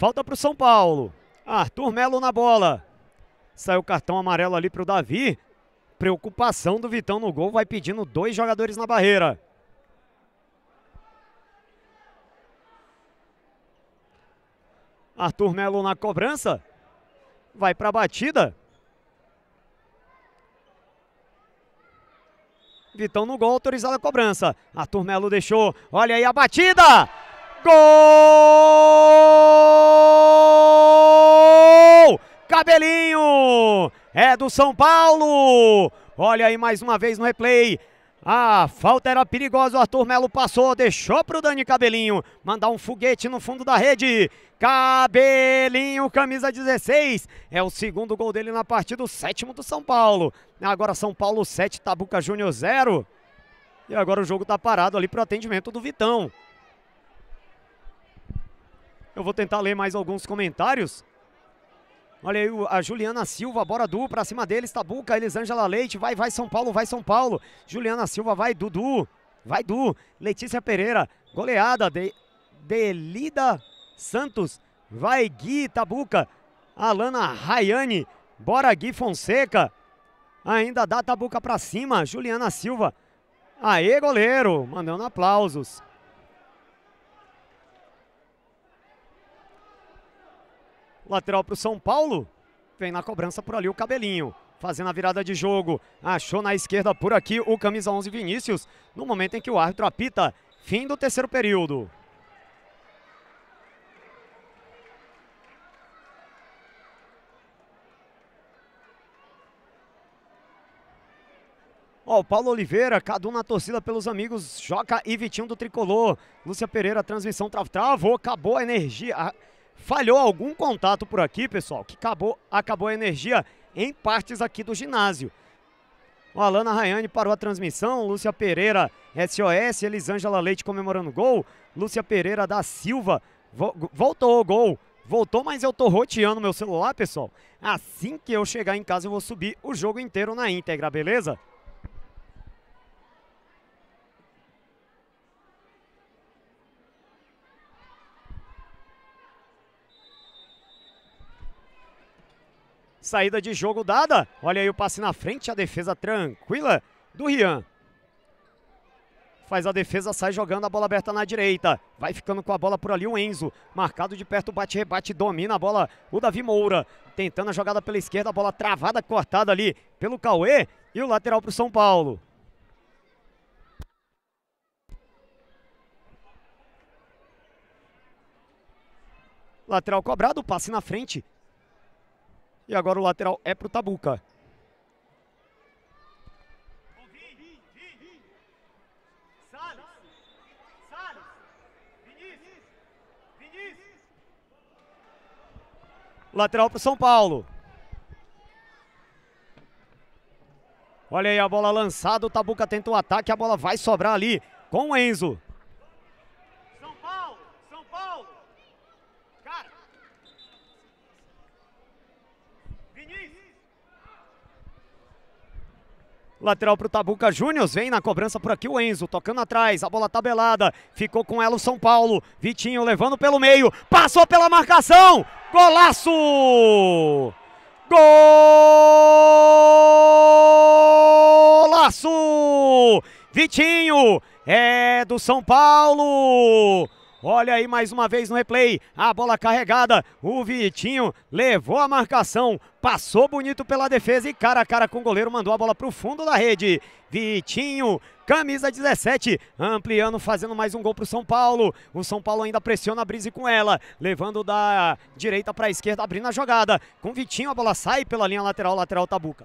[SPEAKER 1] Falta para o São Paulo. Arthur Melo na bola. Saiu o cartão amarelo ali para o Davi. Preocupação do Vitão no gol. Vai pedindo dois jogadores na barreira. Arthur Melo na cobrança. Vai para a batida. Vitão no gol, autorizada a cobrança. Arthur Melo deixou. Olha aí a batida. Gol! Cabelinho é do São Paulo. Olha aí mais uma vez no replay. A falta era perigosa, o Arthur Melo passou, deixou para o Dani Cabelinho mandar um foguete no fundo da rede. Cabelinho, camisa 16, é o segundo gol dele na partida, o sétimo do São Paulo. Agora São Paulo 7, Tabuca Júnior 0. E agora o jogo está parado ali pro atendimento do Vitão. Eu vou tentar ler mais alguns comentários. Olha aí a Juliana Silva, bora Du pra cima deles, Tabuca, Elisângela Leite, vai, vai São Paulo, vai São Paulo. Juliana Silva, vai Dudu, vai Du. Letícia Pereira, goleada, de, Delida Santos, vai Gui Tabuca. Alana Rayane, bora Gui Fonseca. Ainda dá Tabuca pra cima, Juliana Silva. Aê, goleiro, mandando aplausos. Lateral para o São Paulo. Vem na cobrança por ali o cabelinho. Fazendo a virada de jogo. Achou na esquerda por aqui o camisa 11 Vinícius. No momento em que o árbitro apita. Fim do terceiro período. Ó, oh, Paulo Oliveira, Cadu na torcida pelos amigos, Joca e Vitinho do Tricolor. Lúcia Pereira, transmissão travou, acabou a energia falhou algum contato por aqui, pessoal, que acabou, acabou a energia em partes aqui do ginásio. O Alana Rayane parou a transmissão, Lúcia Pereira, SOS, Elisângela Leite comemorando gol, Lúcia Pereira da Silva, vo voltou o gol, voltou, mas eu tô roteando meu celular, pessoal. Assim que eu chegar em casa, eu vou subir o jogo inteiro na íntegra, beleza? Saída de jogo dada. Olha aí o passe na frente, a defesa tranquila do Rian. Faz a defesa, sai jogando a bola aberta na direita. Vai ficando com a bola por ali o Enzo. Marcado de perto, bate, rebate, domina a bola o Davi Moura. Tentando a jogada pela esquerda, a bola travada, cortada ali pelo Cauê. E o lateral para o São Paulo. Lateral cobrado, passe na frente. E agora o lateral é para o Tabuca. Lateral para o São Paulo. Olha aí a bola lançada, o Tabuca tenta o um ataque, a bola vai sobrar ali com o Enzo. Lateral para o Tabuca Júnior, vem na cobrança por aqui o Enzo, tocando atrás, a bola tabelada, ficou com ela o São Paulo, Vitinho levando pelo meio, passou pela marcação, golaço! Golaço! Vitinho é do São Paulo! Olha aí mais uma vez no replay. A bola carregada. O Vitinho levou a marcação. Passou bonito pela defesa e cara a cara com o goleiro mandou a bola para o fundo da rede. Vitinho, camisa 17, ampliando, fazendo mais um gol para o São Paulo. O São Paulo ainda pressiona a Brise com ela, levando da direita para a esquerda, abrindo a jogada. Com Vitinho a bola sai pela linha lateral, lateral Tabuca.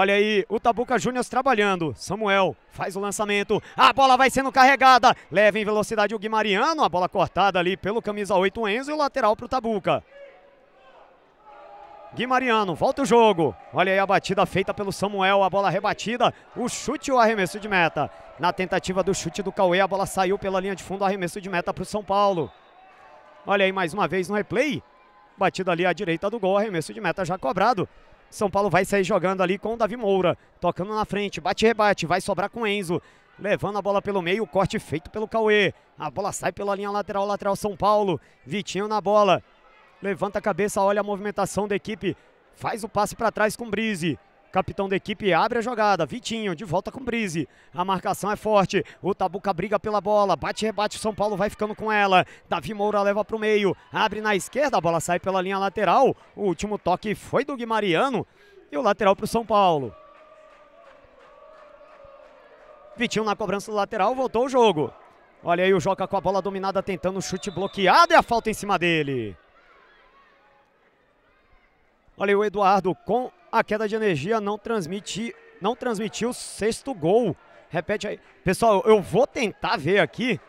[SPEAKER 1] Olha aí, o Tabuca Júnior trabalhando. Samuel faz o lançamento. A bola vai sendo carregada. Leva em velocidade o Guimariano. A bola cortada ali pelo camisa 8 Enzo e o lateral para o Tabuca. Guimariano, volta o jogo. Olha aí a batida feita pelo Samuel, a bola rebatida, o chute e o arremesso de meta. Na tentativa do chute do Cauê, a bola saiu pela linha de fundo, arremesso de meta para o São Paulo. Olha aí mais uma vez no replay. Batida ali à direita do gol, arremesso de meta já cobrado são Paulo vai sair jogando ali com o Davi Moura. Tocando na frente, bate rebate, vai sobrar com o Enzo. Levando a bola pelo meio, o corte feito pelo Cauê. A bola sai pela linha lateral, lateral São Paulo. Vitinho na bola. Levanta a cabeça, olha a movimentação da equipe. Faz o passe para trás com o Brise. Capitão da equipe abre a jogada. Vitinho de volta com Brise. A marcação é forte. O Tabuca briga pela bola. Bate rebate. O São Paulo vai ficando com ela. Davi Moura leva para o meio. Abre na esquerda. A bola sai pela linha lateral. O último toque foi do Guimariano. E o lateral para o São Paulo. Vitinho na cobrança do lateral. Voltou o jogo. Olha aí o Joca com a bola dominada. Tentando o chute bloqueado. E a falta em cima dele. Olha aí o Eduardo com a queda de energia não, transmiti, não transmitiu o sexto gol. Repete aí. Pessoal, eu vou tentar ver aqui.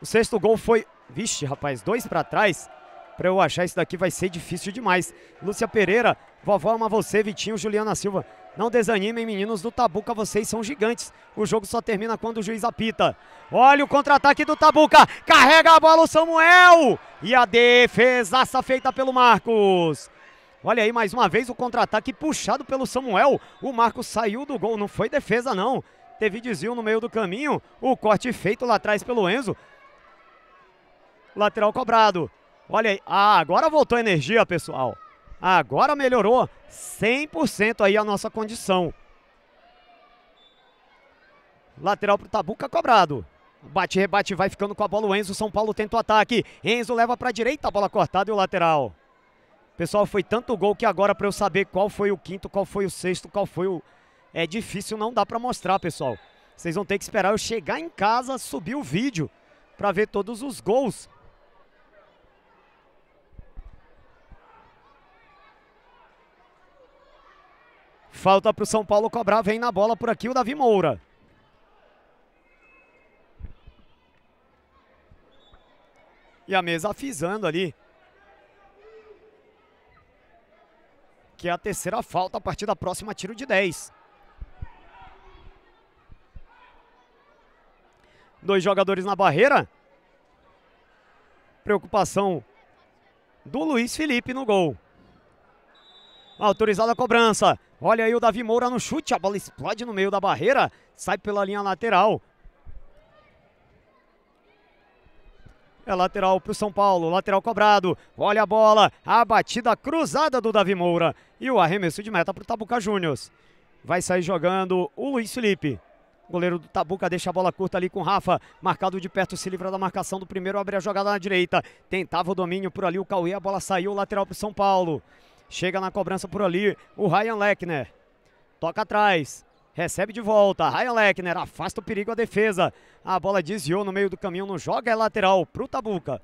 [SPEAKER 1] O sexto gol foi... Vixe, rapaz, dois para trás. Para eu achar isso daqui vai ser difícil demais. Lúcia Pereira, vovó ama você, Vitinho, Juliana Silva. Não desanimem, meninos do Tabuca, vocês são gigantes. O jogo só termina quando o juiz apita. Olha o contra-ataque do Tabuca. Carrega a bola o Samuel. E a defesaça feita pelo Marcos. Olha aí mais uma vez o contra-ataque puxado pelo Samuel. O Marcos saiu do gol, não foi defesa não. Teve desvio no meio do caminho. O corte feito lá atrás pelo Enzo. Lateral cobrado. Olha aí. Ah, agora voltou a energia, pessoal. Agora melhorou 100% aí a nossa condição. Lateral pro Tabuca cobrado. Bate, rebate, vai ficando com a bola o Enzo. São Paulo tenta o ataque. Enzo leva para direita, bola cortada e o lateral. Pessoal, foi tanto gol que agora para eu saber qual foi o quinto, qual foi o sexto, qual foi o... É difícil, não dá para mostrar, pessoal. Vocês vão ter que esperar eu chegar em casa, subir o vídeo para ver todos os gols. Falta para o São Paulo cobrar, vem na bola por aqui o Davi Moura. E a mesa afisando ali. que é a terceira falta a partir da próxima, tiro de 10. Dois jogadores na barreira. Preocupação do Luiz Felipe no gol. Autorizada a cobrança. Olha aí o Davi Moura no chute. A bola explode no meio da barreira. Sai pela linha lateral. É lateral para o São Paulo, lateral cobrado. Olha a bola, a batida cruzada do Davi Moura. E o arremesso de meta para o Tabuca Júnior. Vai sair jogando o Luiz Felipe. goleiro do Tabuca deixa a bola curta ali com o Rafa. Marcado de perto, se livra da marcação do primeiro, abre a jogada na direita. Tentava o domínio por ali o Cauê, a bola saiu, lateral para o São Paulo. Chega na cobrança por ali o Ryan Leckner. Toca atrás. Recebe de volta. Ryan Leckner afasta o perigo à defesa. A bola desviou no meio do caminho, não joga. É lateral para o Tabuca.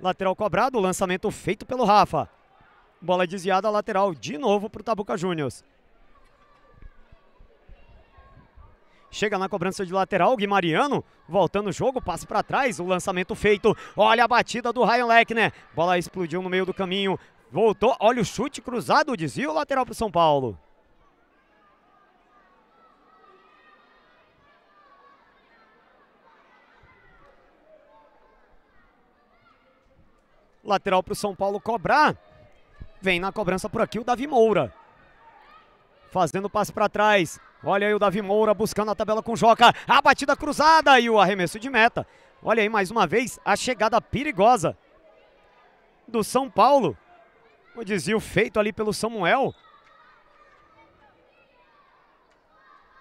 [SPEAKER 1] Lateral cobrado, lançamento feito pelo Rafa. Bola desviada, lateral de novo para o Tabuca Júnior. Chega na cobrança de lateral, Guimariano, voltando o jogo, passe para trás, o lançamento feito. Olha a batida do Ryan Leckner. Bola explodiu no meio do caminho. Voltou, olha o chute cruzado, desvio lateral para o São Paulo. Lateral para o São Paulo cobrar. Vem na cobrança por aqui o Davi Moura. Fazendo passe para trás. Olha aí o Davi Moura buscando a tabela com o Joca. A batida cruzada e o arremesso de meta. Olha aí mais uma vez a chegada perigosa do São Paulo. O desvio feito ali pelo Samuel.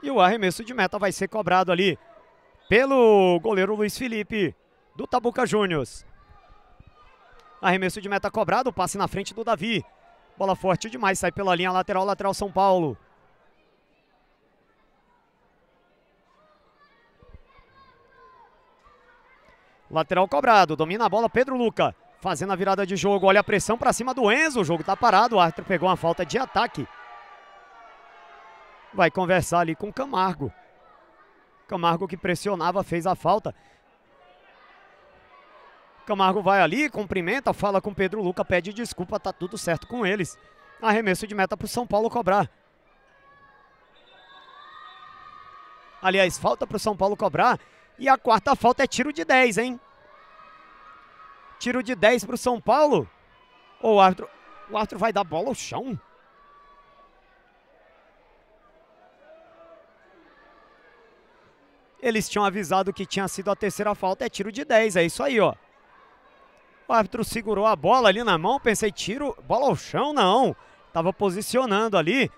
[SPEAKER 1] E o arremesso de meta vai ser cobrado ali pelo goleiro Luiz Felipe do Tabuca Júnior. Arremesso de meta cobrado, passe na frente do Davi. Bola forte demais, sai pela linha lateral, lateral São Paulo. Lateral cobrado, domina a bola Pedro Luca. Fazendo a virada de jogo, olha a pressão para cima do Enzo. O jogo tá parado, o árbitro pegou uma falta de ataque. Vai conversar ali com o Camargo. Camargo que pressionava, fez a falta. Camargo vai ali, cumprimenta, fala com Pedro Luca, pede desculpa, tá tudo certo com eles. Arremesso de meta pro São Paulo cobrar. Aliás, falta pro São Paulo cobrar. E a quarta falta é tiro de 10, hein? Tiro de 10 pro São Paulo. o árbitro, o árbitro vai dar bola ao chão? Eles tinham avisado que tinha sido a terceira falta, é tiro de 10, é isso aí, ó. O árbitro segurou a bola ali na mão, pensei, tiro, bola ao chão, não. Tava posicionando ali.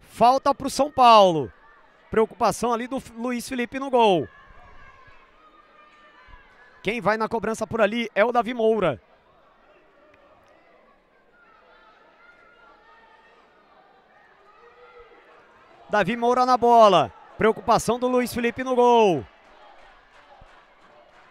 [SPEAKER 1] Falta para o São Paulo. Preocupação ali do Luiz Felipe no gol. Quem vai na cobrança por ali é o Davi Moura. Davi Moura na bola. Preocupação do Luiz Felipe no gol.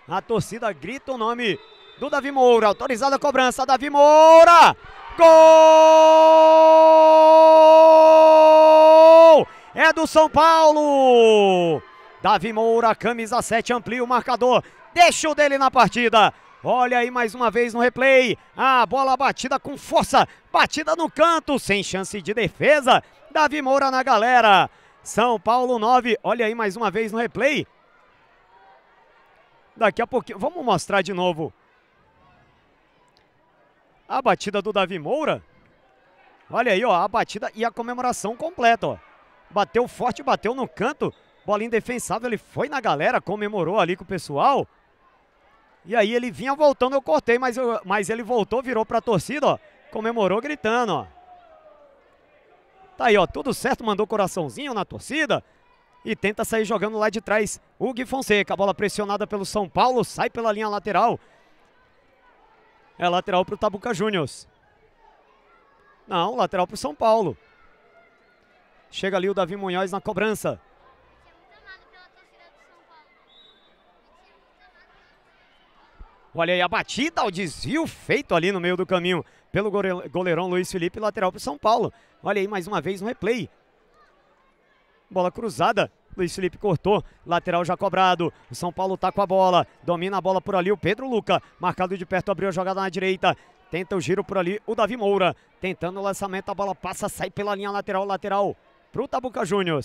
[SPEAKER 1] A torcida grita o nome do Davi Moura. Autorizada a cobrança, Davi Moura. Gol! É do São Paulo. Davi Moura, camisa 7, amplia o marcador. Deixa o dele na partida. Olha aí mais uma vez no replay. A ah, bola batida com força. Batida no canto, sem chance de defesa. Davi Moura na galera. São Paulo 9. Olha aí mais uma vez no replay. Daqui a pouquinho. Vamos mostrar de novo a batida do Davi Moura. Olha aí, ó, a batida e a comemoração completa, ó. Bateu forte, bateu no canto. Bola indefensável, ele foi na galera, comemorou ali com o pessoal. E aí ele vinha voltando, eu cortei, mas, eu, mas ele voltou, virou pra torcida, ó. Comemorou gritando, ó. Tá aí, ó, tudo certo, mandou coraçãozinho na torcida. E tenta sair jogando lá de trás o Fonseca. A bola pressionada pelo São Paulo, sai pela linha lateral. É lateral para o Tabuca Juniors. Não, lateral para o São Paulo. Chega ali o Davi Munhoz na cobrança. Olha aí a batida, o desvio feito ali no meio do caminho pelo goleirão Luiz Felipe, lateral para o São Paulo. Olha aí mais uma vez no replay. Bola cruzada Luiz Felipe cortou, lateral já cobrado. O São Paulo tá com a bola, domina a bola por ali. O Pedro Luca, marcado de perto, abriu a jogada na direita. Tenta o giro por ali, o Davi Moura. Tentando o lançamento, a bola passa, sai pela linha lateral, lateral pro Tabuca Júnior.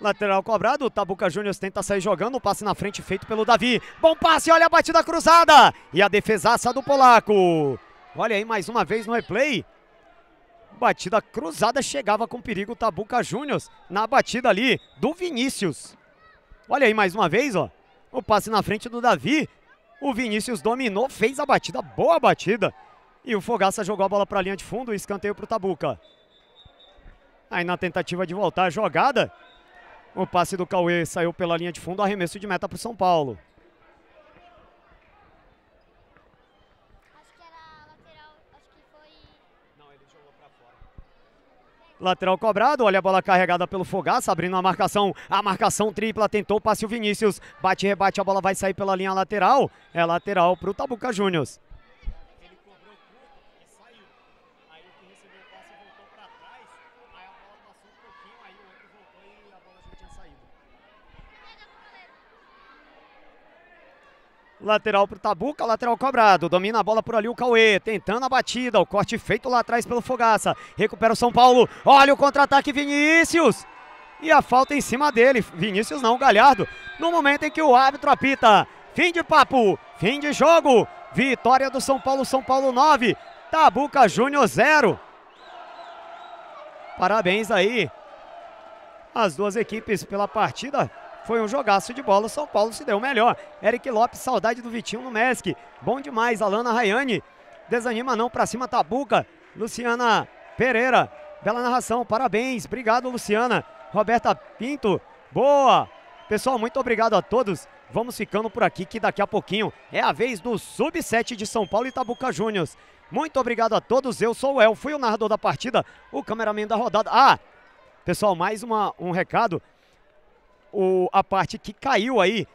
[SPEAKER 1] Lateral cobrado, o Tabuca Júnior tenta sair jogando, o passe na frente feito pelo Davi. Bom passe, olha a batida cruzada e a defesaça do Polaco. Olha aí mais uma vez no replay. Batida cruzada, chegava com perigo o Tabuca Júnior na batida ali do Vinícius. Olha aí mais uma vez, ó. O passe na frente do Davi. O Vinícius dominou, fez a batida, boa batida. E o Fogaça jogou a bola para a linha de fundo, escanteio para o Tabuca. Aí na tentativa de voltar a jogada, o passe do Cauê saiu pela linha de fundo, arremesso de meta para o São Paulo. Lateral cobrado, olha a bola carregada pelo Fogaça, abrindo a marcação, a marcação tripla, tentou passe o Vinícius, bate, rebate, a bola vai sair pela linha lateral, é lateral para o Tabuca Júnior. Lateral pro Tabuca, lateral cobrado. Domina a bola por ali o Cauê, tentando a batida. O corte feito lá atrás pelo Fogaça. Recupera o São Paulo. Olha o contra-ataque Vinícius. E a falta em cima dele. Vinícius não, Galhardo. No momento em que o árbitro apita. Fim de papo, fim de jogo. Vitória do São Paulo, São Paulo 9. Tabuca Júnior 0. Parabéns aí. As duas equipes pela partida. Foi um jogaço de bola, São Paulo se deu melhor. Eric Lopes, saudade do Vitinho no Mesc. Bom demais, Alana Rayane. Desanima não, pra cima Tabuca. Luciana Pereira, bela narração, parabéns. Obrigado, Luciana. Roberta Pinto, boa. Pessoal, muito obrigado a todos. Vamos ficando por aqui, que daqui a pouquinho é a vez do Sub-7 de São Paulo e Tabuca Júnior. Muito obrigado a todos. Eu sou o El, fui o narrador da partida, o cameraman da rodada. Ah, pessoal, mais uma, um recado o, a parte que caiu aí,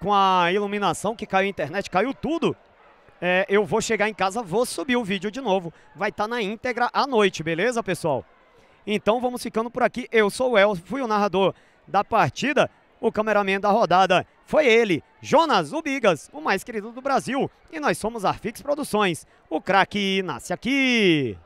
[SPEAKER 1] com a iluminação que caiu a internet, caiu tudo. É, eu vou chegar em casa, vou subir o vídeo de novo. Vai estar tá na íntegra à noite, beleza, pessoal? Então vamos ficando por aqui. Eu sou o El, fui o narrador da partida. O cameraman da rodada foi ele, Jonas Ubigas, o mais querido do Brasil. E nós somos Arfix Produções. O craque nasce aqui.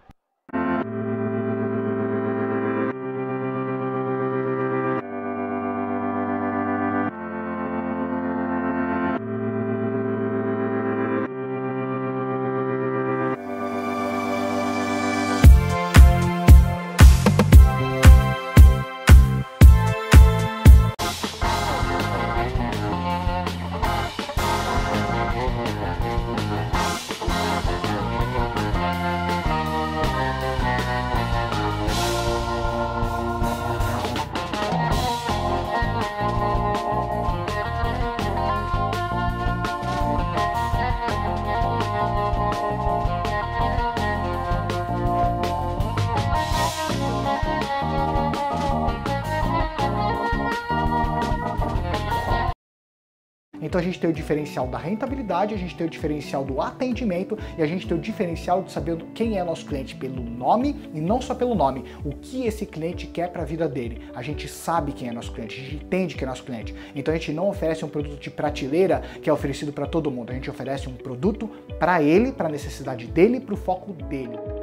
[SPEAKER 2] Então a gente tem o diferencial da rentabilidade, a gente tem o diferencial do atendimento e a gente tem o diferencial de saber quem é nosso cliente pelo nome e não só pelo nome, o que esse cliente quer para a vida dele. A gente sabe quem é nosso cliente, a gente entende quem é nosso cliente. Então a gente não oferece um produto de prateleira que é oferecido para todo mundo, a gente oferece um produto para ele, para a necessidade dele, para o foco dele.